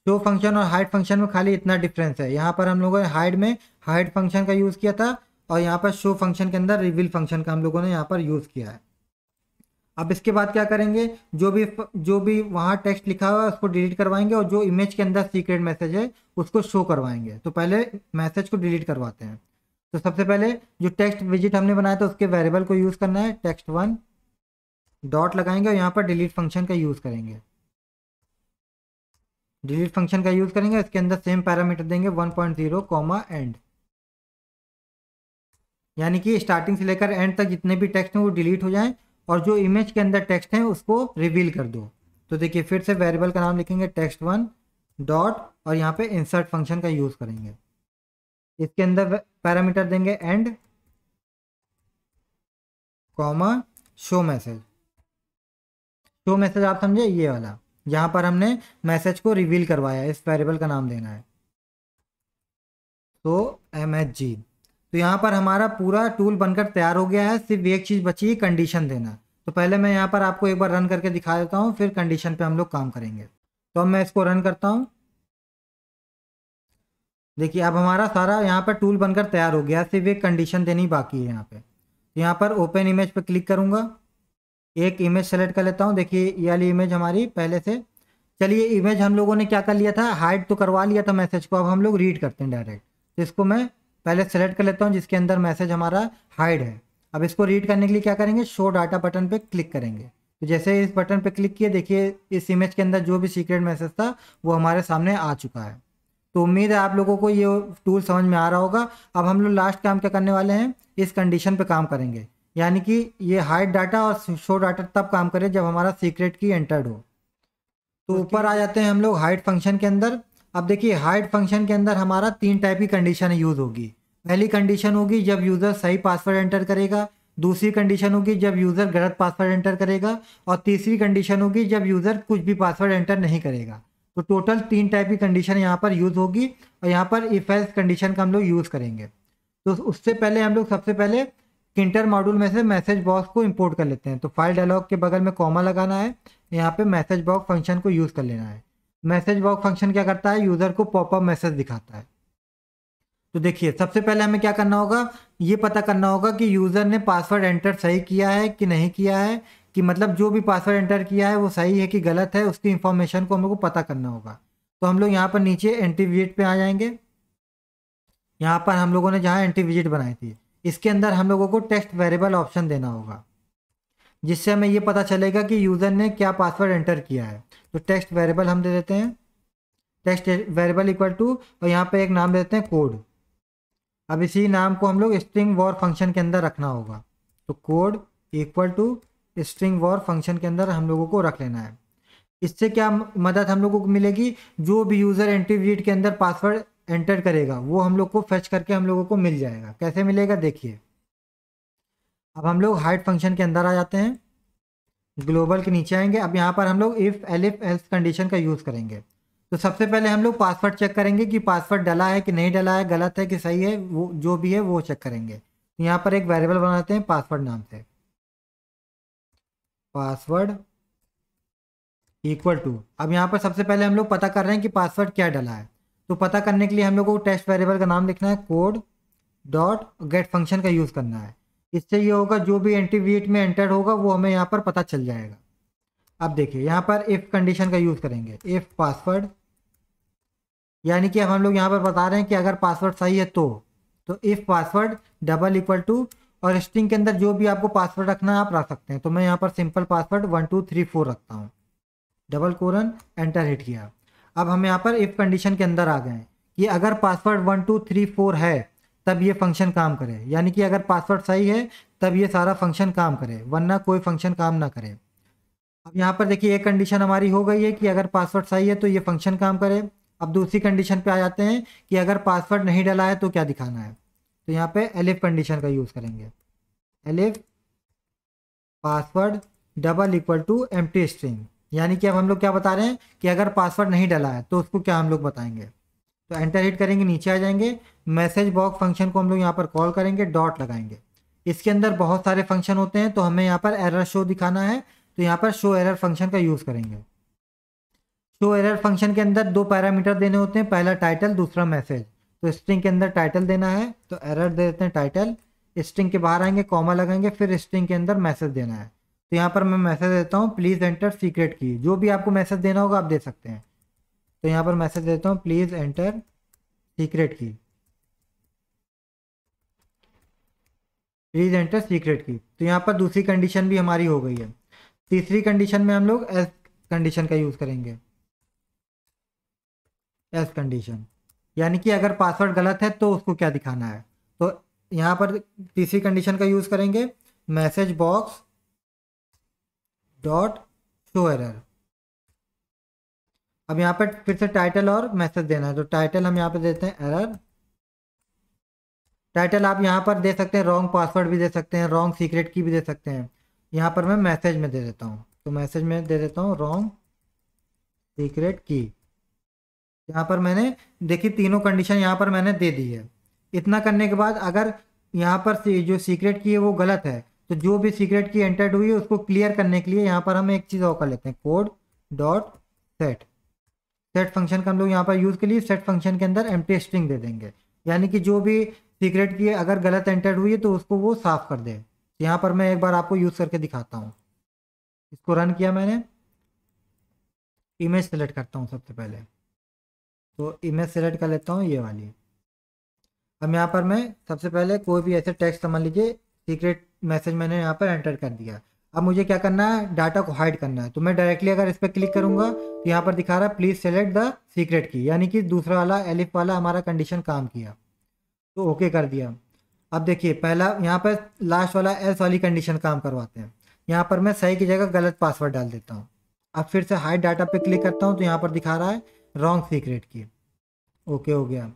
शो फंक्शन और हाइड फंक्शन में खाली इतना डिफरेंस है यहाँ पर हम लोगों ने हाइड में हाइड फंक्शन का यूज़ किया था और यहाँ पर शो फंक्शन के अंदर रिविल फंक्शन का हम लोगों ने यहाँ पर यूज़ किया है अब इसके बाद क्या करेंगे जो भी जो भी वहाँ टेक्स्ट लिखा हुआ है उसको डिलीट करवाएंगे और जो इमेज के अंदर सीक्रेट मैसेज है उसको शो करवाएंगे तो पहले मैसेज को डिलीट करवाते हैं तो सबसे पहले जो टेक्स्ट विजिट हमने बनाया था उसके वेरिएबल को यूज़ करना है टेक्स्ट वन डॉट लगाएंगे और यहाँ पर डिलीट फंक्शन का यूज़ करेंगे डिलीट फंक्शन का यूज़ करेंगे इसके अंदर सेम पैरामीटर देंगे जीरो कॉमा एंड यानी कि स्टार्टिंग से लेकर एंड तक जितने भी टेक्स्ट हैं वो डिलीट हो जाएं और जो इमेज के अंदर टेक्स्ट है उसको रिवील कर दो तो देखिए फिर से वेरिएबल का नाम लिखेंगे टेक्स्ट वन डॉट और यहाँ पे इंसर्ट फंक्शन का यूज़ करेंगे इसके अंदर पैरामीटर देंगे end comma show message show message आप समझे ये वाला यहाँ पर हमने मैसेज को रिवील करवाया इस वेरिएबल का नाम देना है तो एम एच जी तो यहाँ पर हमारा पूरा टूल बनकर तैयार हो गया है सिर्फ एक चीज़ बची है कंडीशन देना तो पहले मैं यहाँ पर आपको एक बार रन करके दिखा देता हूँ फिर कंडीशन पे हम लोग काम करेंगे तो अब मैं इसको रन करता हूँ देखिए अब हमारा सारा यहाँ पर टूल बनकर तैयार हो गया सिर्फ एक कंडीशन देनी बाकी है यहाँ पे तो यहाँ पर ओपन इमेज पर क्लिक करूँगा एक इमेज सेलेक्ट कर लेता हूँ देखिए ये वाली इमेज हमारी पहले से चलिए इमेज हम लोगों ने क्या कर लिया था हाइड तो करवा लिया था मैसेज को अब हम लोग रीड करते हैं डायरेक्ट तो इसको मैं पहले सेलेक्ट कर लेता हूँ जिसके अंदर मैसेज हमारा हाइड है अब इसको रीड करने के लिए क्या करेंगे शो डाटा बटन पर क्लिक करेंगे तो जैसे इस बटन पर क्लिक किए देखिए इस इमेज के अंदर जो भी सीक्रेट मैसेज था वो हमारे सामने आ चुका है तो उम्मीद है आप लोगों को ये टूल समझ में आ रहा होगा अब हम लोग लास्ट काम क्या करने वाले हैं इस कंडीशन पे काम करेंगे यानी कि ये हाइड डाटा और शो डाटा तब काम करे जब हमारा सीक्रेट की एंटर्ड हो तो ऊपर आ जाते हैं हम लोग हाइड फंक्शन के अंदर अब देखिए हाइड फंक्शन के अंदर हमारा तीन टाइप की कंडीशन यूज़ होगी पहली कंडीशन होगी जब यूज़र सही पासवर्ड एंटर करेगा दूसरी कंडीशन होगी जब यूज़र गलत पासवर्ड एंटर करेगा और तीसरी कंडीशन होगी जब यूज़र कुछ भी पासवर्ड एंटर नहीं करेगा तो टोटल तीन टाइप की कंडीशन यहाँ पर यूज़ होगी और यहाँ पर इफ कंडीशन का हम लोग यूज़ करेंगे तो उससे पहले हम लोग सबसे पहले किंटर मॉड्यूल में से मैसेज बॉक्स को इंपोर्ट कर लेते हैं तो फाइल डायलॉग के बगल में कॉमा लगाना है यहाँ पे मैसेज बॉक्स फंक्शन को यूज़ कर लेना है मैसेज बॉक्स फंक्शन क्या करता है यूज़र को पॉपअप मैसेज दिखाता है तो देखिए सबसे पहले हमें क्या करना होगा ये पता करना होगा कि यूज़र ने पासवर्ड एंटर सही किया है कि नहीं किया है कि मतलब जो भी पासवर्ड एंटर किया है वो सही है कि गलत है उसकी इन्फॉर्मेशन को हम लोग को पता करना होगा तो हम लोग यहाँ पर नीचे एंटी विजिट पे आ जाएंगे यहाँ पर हम लोगों ने जहाँ एंटी विजिट बनाई थी इसके अंदर हम लोगों को टेक्स्ट वेरिएबल ऑप्शन देना होगा जिससे हमें ये पता चलेगा कि यूज़र ने क्या पासवर्ड एंटर किया है तो टेक्स्ट वेरिएबल हम दे देते हैं टेक्स्ट वेरिएबल इक्वल टू और यहाँ पे एक नाम देते हैं कोड अब इसी नाम को हम लोग स्ट्रिंग वॉर फंक्शन के अंदर रखना होगा तो code equal to string var function के अंदर हम लोगों को रख लेना है इससे क्या मदद हम लोगों को मिलेगी जो भी यूज़र एंट्री विजिट के अंदर पासवर्ड एंटर करेगा वो हम लोग को फेच करके हम लोगों को मिल जाएगा कैसे मिलेगा देखिए अब हम लोग हाइट फंक्शन के अंदर आ जाते हैं ग्लोबल के नीचे आएंगे अब यहाँ पर हम लोग इफ़ एलिफ़ एल्स कंडीशन का यूज़ करेंगे तो सबसे पहले हम लोग पासवर्ड चेक करेंगे कि पासवर्ड डला है कि नहीं डला है गलत है कि सही है वो जो भी है वो चेक करेंगे तो यहाँ पर एक वेरिएबल बनाते हैं पासवर्ड नाम से पासवर्ड इक्वल टू अब यहाँ पर सबसे पहले हम लोग पता कर रहे हैं कि पासवर्ड क्या डला है तो पता करने के लिए हम लोग को टेस्ट वेरिएबल का नाम लिखना है कोड डॉट गेट फंक्शन का यूज़ करना है इससे ये होगा जो भी एंटीवीट में एंटर होगा वो हमें यहाँ पर पता चल जाएगा अब देखिए यहाँ पर इफ़ कंडीशन का यूज़ करेंगे इफ़ पासवर्ड यानी कि अब हम लोग यहाँ पर बता रहे हैं कि अगर पासवर्ड सही है तो तो if password double equal to और स्ट्रिंग के अंदर जो भी आपको पासवर्ड रखना है आप रख सकते हैं तो मैं यहाँ पर simple password one two three four रखता हूँ डबल कोरन एंटर हिट किया अब हम यहाँ पर इफ़ कंडीशन के अंदर आ गए हैं कि अगर password one two three four है तब ये फंक्शन काम करे यानी कि अगर पासवर्ड सही है तब ये सारा फंक्शन काम करे वरना कोई फंक्शन काम ना करे अब यहाँ पर देखिए एक कंडीशन हमारी हो गई है कि अगर पासवर्ड सही है तो ये फंक्शन काम करे अब दूसरी कंडीशन पे आ जाते हैं कि अगर पासवर्ड नहीं डला है तो क्या दिखाना है तो यहाँ पे एलिफ कंडीशन का यूज़ करेंगे elif password double equal to एम स्ट्रिंग यानी कि अब हम लोग क्या बता रहे हैं कि अगर पासवर्ड नहीं डला है तो उसको क्या हम लोग बताएंगे तो एंटर हिट करेंगे नीचे आ जाएंगे मैसेज बॉक्स फंक्शन को हम लोग यहाँ पर कॉल करेंगे डॉट लगाएंगे इसके अंदर बहुत सारे फंक्शन होते हैं तो हमें यहाँ पर एरर शो दिखाना है तो यहाँ पर शो एरर फंक्शन का यूज़ करेंगे शो एरर फंक्शन के अंदर दो पैरामीटर देने होते हैं पहला टाइटल दूसरा मैसेज तो स्ट्रिंग के अंदर टाइटल देना है तो एरर दे देते हैं टाइटल स्ट्रिंग के बाहर आएंगे कॉमा लगाएंगे फिर स्ट्रिंग के अंदर मैसेज देना है तो यहाँ पर मैं मैसेज देता हूँ प्लीज़ एंटर सीक्रेट की जो भी आपको मैसेज देना होगा आप दे सकते हैं तो यहाँ पर मैसेज देता हूँ please enter secret key please enter secret key तो यहाँ पर दूसरी कंडीशन भी हमारी हो गई है तीसरी कंडीशन में हम लोग एस कंडीशन का यूज़ करेंगे एस कंडीशन यानी कि अगर पासवर्ड गलत है तो उसको क्या दिखाना है तो यहाँ पर तीसरी कंडीशन का यूज़ करेंगे message box dot show error अब यहाँ पर फिर से टाइटल और मैसेज देना है तो टाइटल हम यहाँ पे देते हैं एरर टाइटल आप यहाँ पर दे सकते हैं रॉन्ग पासवर्ड भी दे सकते हैं रॉन्ग सीक्रेट की भी दे सकते हैं यहाँ पर मैं मैसेज में दे देता हूँ तो मैसेज में दे देता हूँ रॉन्ग सीक्रेट की यहाँ पर मैंने देखी तीनों कंडीशन यहाँ पर मैंने दे दी है इतना करने के बाद अगर यहाँ पर जो सीक्रेट की है वो गलत है तो जो भी सीक्रेट की एंटर्ड हुई है उसको क्लियर करने के लिए यहाँ पर हम एक चीज़ और कर लेते हैं code dot set set function का हम लोग यहाँ पर यूज़ के लिए सेट फंक्शन के अंदर एम स्ट्रिंग दे देंगे यानी कि जो भी सीक्रेट की अगर गलत एंटर्ड हुई है तो उसको वो साफ़ कर दे यहाँ पर मैं एक बार आपको यूज़ करके दिखाता हूँ इसको रन किया मैंने इमेज सेलेक्ट करता हूँ सबसे पहले तो इमेज सेलेक्ट कर लेता हूँ ये वाली अब यहाँ पर मैं सबसे पहले कोई भी ऐसे टेक्स्ट समझ लीजिए सीक्रेट मैसेज मैंने यहाँ पर एंटर कर दिया अब मुझे क्या करना है डाटा को हाइड करना है तो मैं डायरेक्टली अगर इस पर क्लिक करूंगा तो यहाँ पर दिखा रहा है प्लीज़ सेलेक्ट द सीक्रेट की यानी कि दूसरा वाला एलिफ वाला हमारा कंडीशन काम किया तो ओके कर दिया अब देखिए पहला यहाँ पर लास्ट वाला एल्स वाली कंडीशन काम करवाते हैं यहाँ पर मैं सही की जगह गलत पासवर्ड डाल देता हूँ अब फिर से हाइड डाटा पर क्लिक करता हूँ तो यहाँ पर दिखा रहा है रॉन्ग सीक्रेट की ओके हो गया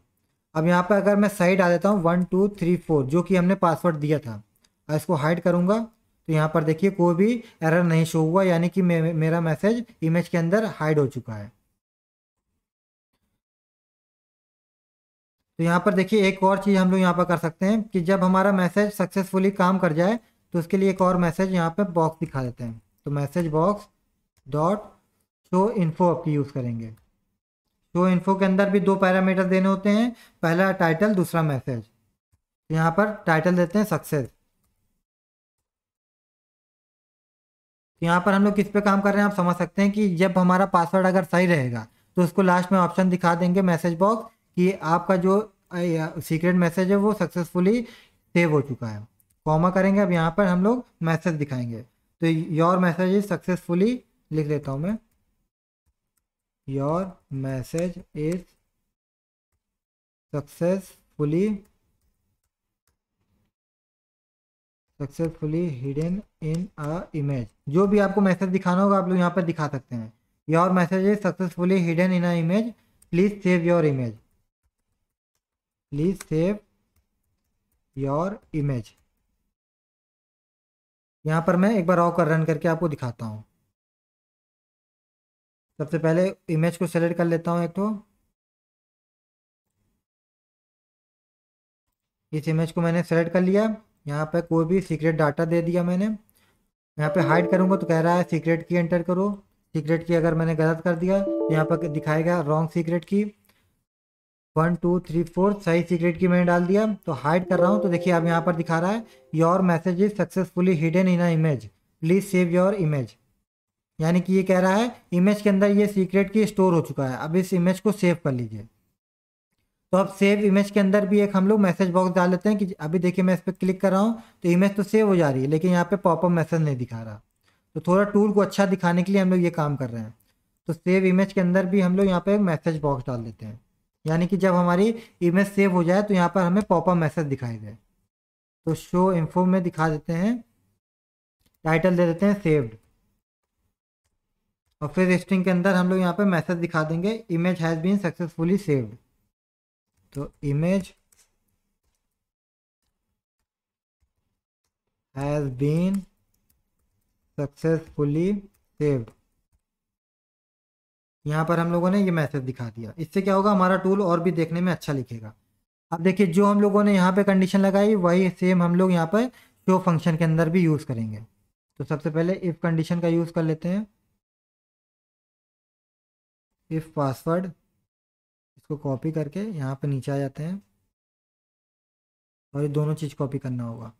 अब यहाँ पर अगर मैं सही डाल देता हूँ वन टू थ्री फोर जो कि हमने पासवर्ड दिया था इसको हाइड करूँगा तो यहाँ पर देखिए कोई भी एरर नहीं शो हुआ यानी कि मे, मेरा मैसेज इमेज के अंदर हाइड हो चुका है तो यहाँ पर देखिए एक और चीज़ हम लोग यहाँ पर कर सकते हैं कि जब हमारा मैसेज सक्सेसफुली काम कर जाए तो उसके लिए एक और मैसेज यहाँ पे बॉक्स दिखा देते हैं तो message box dot show info आपकी यूज़ करेंगे शो इन्फो के अंदर भी दो पैरामीटर देने होते हैं पहला टाइटल दूसरा मैसेज तो यहाँ पर टाइटल देते हैं सक्सेस तो यहाँ पर हम लोग किस पे काम कर रहे हैं आप समझ सकते हैं कि जब हमारा पासवर्ड अगर सही रहेगा तो उसको लास्ट में ऑप्शन दिखा देंगे मैसेज बॉक्स कि आपका जो सीक्रेट मैसेज है वो सक्सेसफुली सेव हो चुका है कॉमा करेंगे अब यहाँ पर हम लोग मैसेज दिखाएंगे तो योर मैसेज इज सक्सेसफुली लिख लेता हूँ मैं your message is successfully successfully hidden in a image जो भी आपको मैसेज दिखाना होगा आप लोग यहाँ पर दिखा सकते हैं your message is successfully hidden in a image please save your image please save your image यहाँ पर मैं एक बार और कर रन करके आपको दिखाता हूँ सबसे पहले इमेज को सेलेक्ट कर लेता हूँ एक तो इस इमेज को मैंने सेलेक्ट कर लिया यहाँ पर कोई भी सीक्रेट डाटा दे दिया मैंने यहाँ पे हाइड करूँगा तो कह रहा है सीक्रेट की एंटर करो सीक्रेट की अगर मैंने गलत कर दिया तो यहाँ पर दिखाएगा wrong secret key one two three four सही सीक्रेट की मैंने डाल दिया तो हाइड कर रहा हूँ तो देखिए अब यहाँ पर दिखा रहा है your message is successfully hidden in a image please save your image यानी कि ये कह रहा है इमेज के अंदर ये सीक्रेट की स्टोर हो चुका है अब इस इमेज को सेव कर लीजिए तो अब सेव इमेज के अंदर भी एक हम लोग मैसेज बॉक्स डाल लेते हैं कि अभी देखिए मैं इस पर क्लिक कर रहा हूँ तो इमेज तो सेव हो जा रही है लेकिन यहाँ पे पॉपअप मैसेज नहीं दिखा रहा तो थोड़ा टूल को अच्छा दिखाने के लिए हम लोग ये काम कर रहे हैं तो सेव इमेज के अंदर भी हम लोग यहाँ पे एक मैसेज बॉक्स डाल देते हैं यानी कि जब हमारी इमेज सेव हो जाए तो यहाँ पर हमें पॉपअप मैसेज दिखाई दे तो शो इन्फो में दिखा देते हैं टाइटल दे देते हैं सेव्ड और फिर स्ट्रिंग के अंदर हम लोग यहाँ पे मैसेज दिखा देंगे image has been successfully saved तो image has been successfully saved यहाँ पर हम लोगों ने ये मैसेज दिखा दिया इससे क्या होगा हमारा टूल और भी देखने में अच्छा लिखेगा अब देखिए जो हम लोगों ने यहाँ पे कंडीशन लगाई वही सेम हम लोग यहाँ पर शो फंक्शन के अंदर भी यूज़ करेंगे तो सबसे पहले इफ़ कंडीशन का यूज़ कर लेते हैं इफ़ पासवर्ड इसको कॉपी करके यहाँ पे नीचे आ जाते हैं और ये दोनों चीज़ कॉपी करना होगा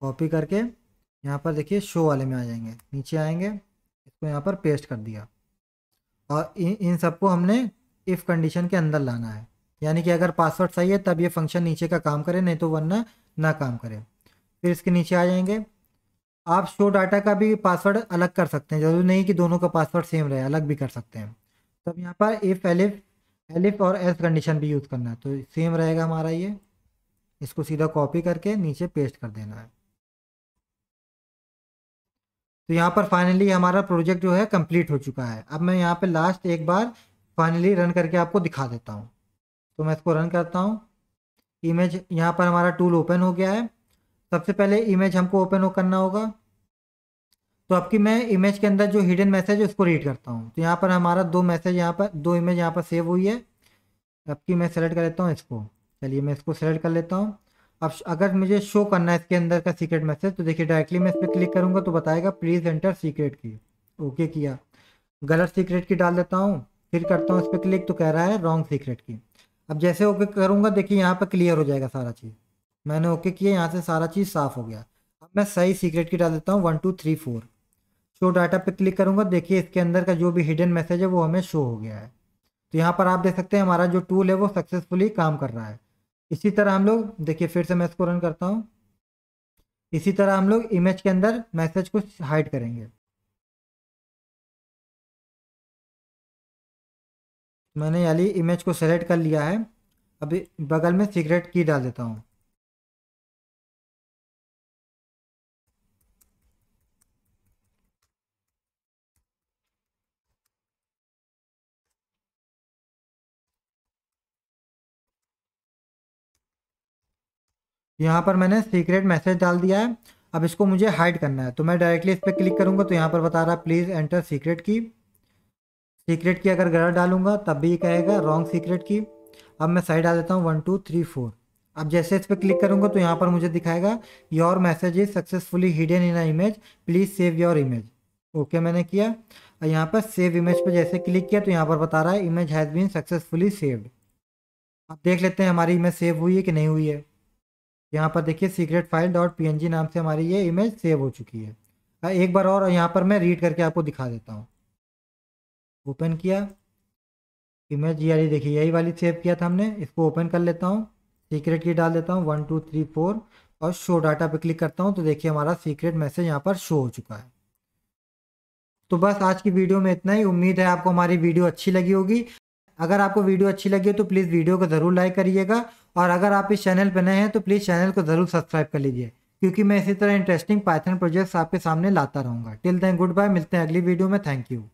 कॉपी करके यहाँ पर देखिए शो वाले में आ जाएंगे नीचे आएंगे इसको यहाँ पर पेस्ट कर दिया और इन इन सबको हमने इफ़ कंडीशन के अंदर लाना है यानी कि अगर पासवर्ड सही है तब ये फंक्शन नीचे का काम करे नहीं तो वरना ना काम करे फिर इसके नीचे आ जाएंगे आप शो डाटा का भी पासवर्ड अलग कर सकते हैं जरूरी नहीं कि दोनों का पासवर्ड सेम रहे अलग भी कर सकते हैं तब तो यहाँ पर इफ एलिफ एलिफ और एस कंडीशन भी यूज़ करना है तो सेम रहेगा हमारा ये इसको सीधा कॉपी करके नीचे पेस्ट कर देना है तो यहाँ पर फाइनली हमारा प्रोजेक्ट जो है कंप्लीट हो चुका है अब मैं यहाँ पे लास्ट एक बार फाइनली रन करके आपको दिखा देता हूँ तो मैं इसको रन करता हूँ इमेज यहाँ पर हमारा टूल ओपन हो गया है सबसे पहले इमेज हमको ओपन हो करना होगा तो आपकी मैं इमेज के अंदर जो हिडन मैसेज है उसको रीड करता हूँ तो यहाँ पर हमारा दो मैसेज यहाँ पर दो इमेज यहाँ पर सेव हुई है आपकी मैं सेलेक्ट कर लेता हूँ इसको चलिए मैं इसको सेलेक्ट कर लेता हूँ अब अगर मुझे शो करना है इसके अंदर का सीक्रेट मैसेज तो देखिए डायरेक्टली मैं इस पर क्लिक करूँगा तो बताएगा please enter secret key okay किया गलत सीक्रेट की डाल देता हूँ फिर करता हूँ इस पर क्लिक तो कह रहा है रॉन्ग सीक्रेट की अब जैसे ओके करूँगा देखिए यहाँ पर क्लियर हो जाएगा सारा चीज़ मैंने ओके किया यहाँ से सारा चीज़ साफ़ हो गया अब मैं सही सीक्रेट की डाल देता हूँ one two three four show data पे क्लिक करूँगा देखिए इसके अंदर का जो भी हिडन मैसेज है वो हमें शो हो गया है तो यहाँ पर आप देख सकते हैं हमारा जो टूल है वो सक्सेसफुली काम कर रहा है इसी तरह हम लोग देखिए फिर से मैं इसको रन करता हूँ इसी तरह हम लोग इमेज के अंदर मैसेज को हाइड करेंगे मैंने यानी इमेज को सेलेक्ट कर लिया है अभी बगल में सीक्रेट की डाल देता हूँ यहाँ पर मैंने सीक्रेट मैसेज डाल दिया है अब इसको मुझे हाइड करना है तो मैं डायरेक्टली इस पर क्लिक करूँगा तो यहाँ पर बता रहा है please enter secret key secret key अगर गलत डालूंगा तब भी कहेगा रॉन्ग सीक्रेट की अब मैं साइड आ देता हूँ वन टू थ्री फोर अब जैसे इस पर क्लिक करूँगा तो यहाँ पर मुझे दिखाएगा your message is successfully hidden in a image please save your image okay मैंने किया और यहाँ पर सेव इमेज पर जैसे क्लिक किया तो यहाँ पर बता रहा है image has been successfully saved अब देख लेते हैं हमारी इमेज सेव हुई है कि नहीं हुई है यहाँ पर देखिए सीक्रेट फाइल डॉट पी नाम से हमारी ये इमेज सेव हो चुकी है हाँ, एक बार और यहाँ पर मैं रीड करके आपको दिखा देता हूँ ओपन किया इमेज ये देखिए यही वाली सेव किया था हमने इसको ओपन कर लेता हूँ सीक्रेट की डाल देता हूँ वन टू थ्री फोर और शो डाटा पे क्लिक करता हूँ तो देखिए हमारा सीक्रेट मैसेज यहाँ पर शो हो चुका है तो बस आज की वीडियो में इतना ही उम्मीद है आपको हमारी वीडियो अच्छी लगी होगी अगर आपको वीडियो अच्छी लगी हो तो प्लीज़ वीडियो को ज़रूर लाइक करिएगा और अगर आप इस चैनल पर नए हैं तो प्लीज़ चैनल को ज़रूर सब्सक्राइब कर लीजिए क्योंकि मैं इसी तरह इंटरेस्टिंग पाइथन प्रोजेक्ट्स आपके सामने लाता रहूँगा टिल दैन गुड बाय मिलते हैं अगली वीडियो में थैंक यू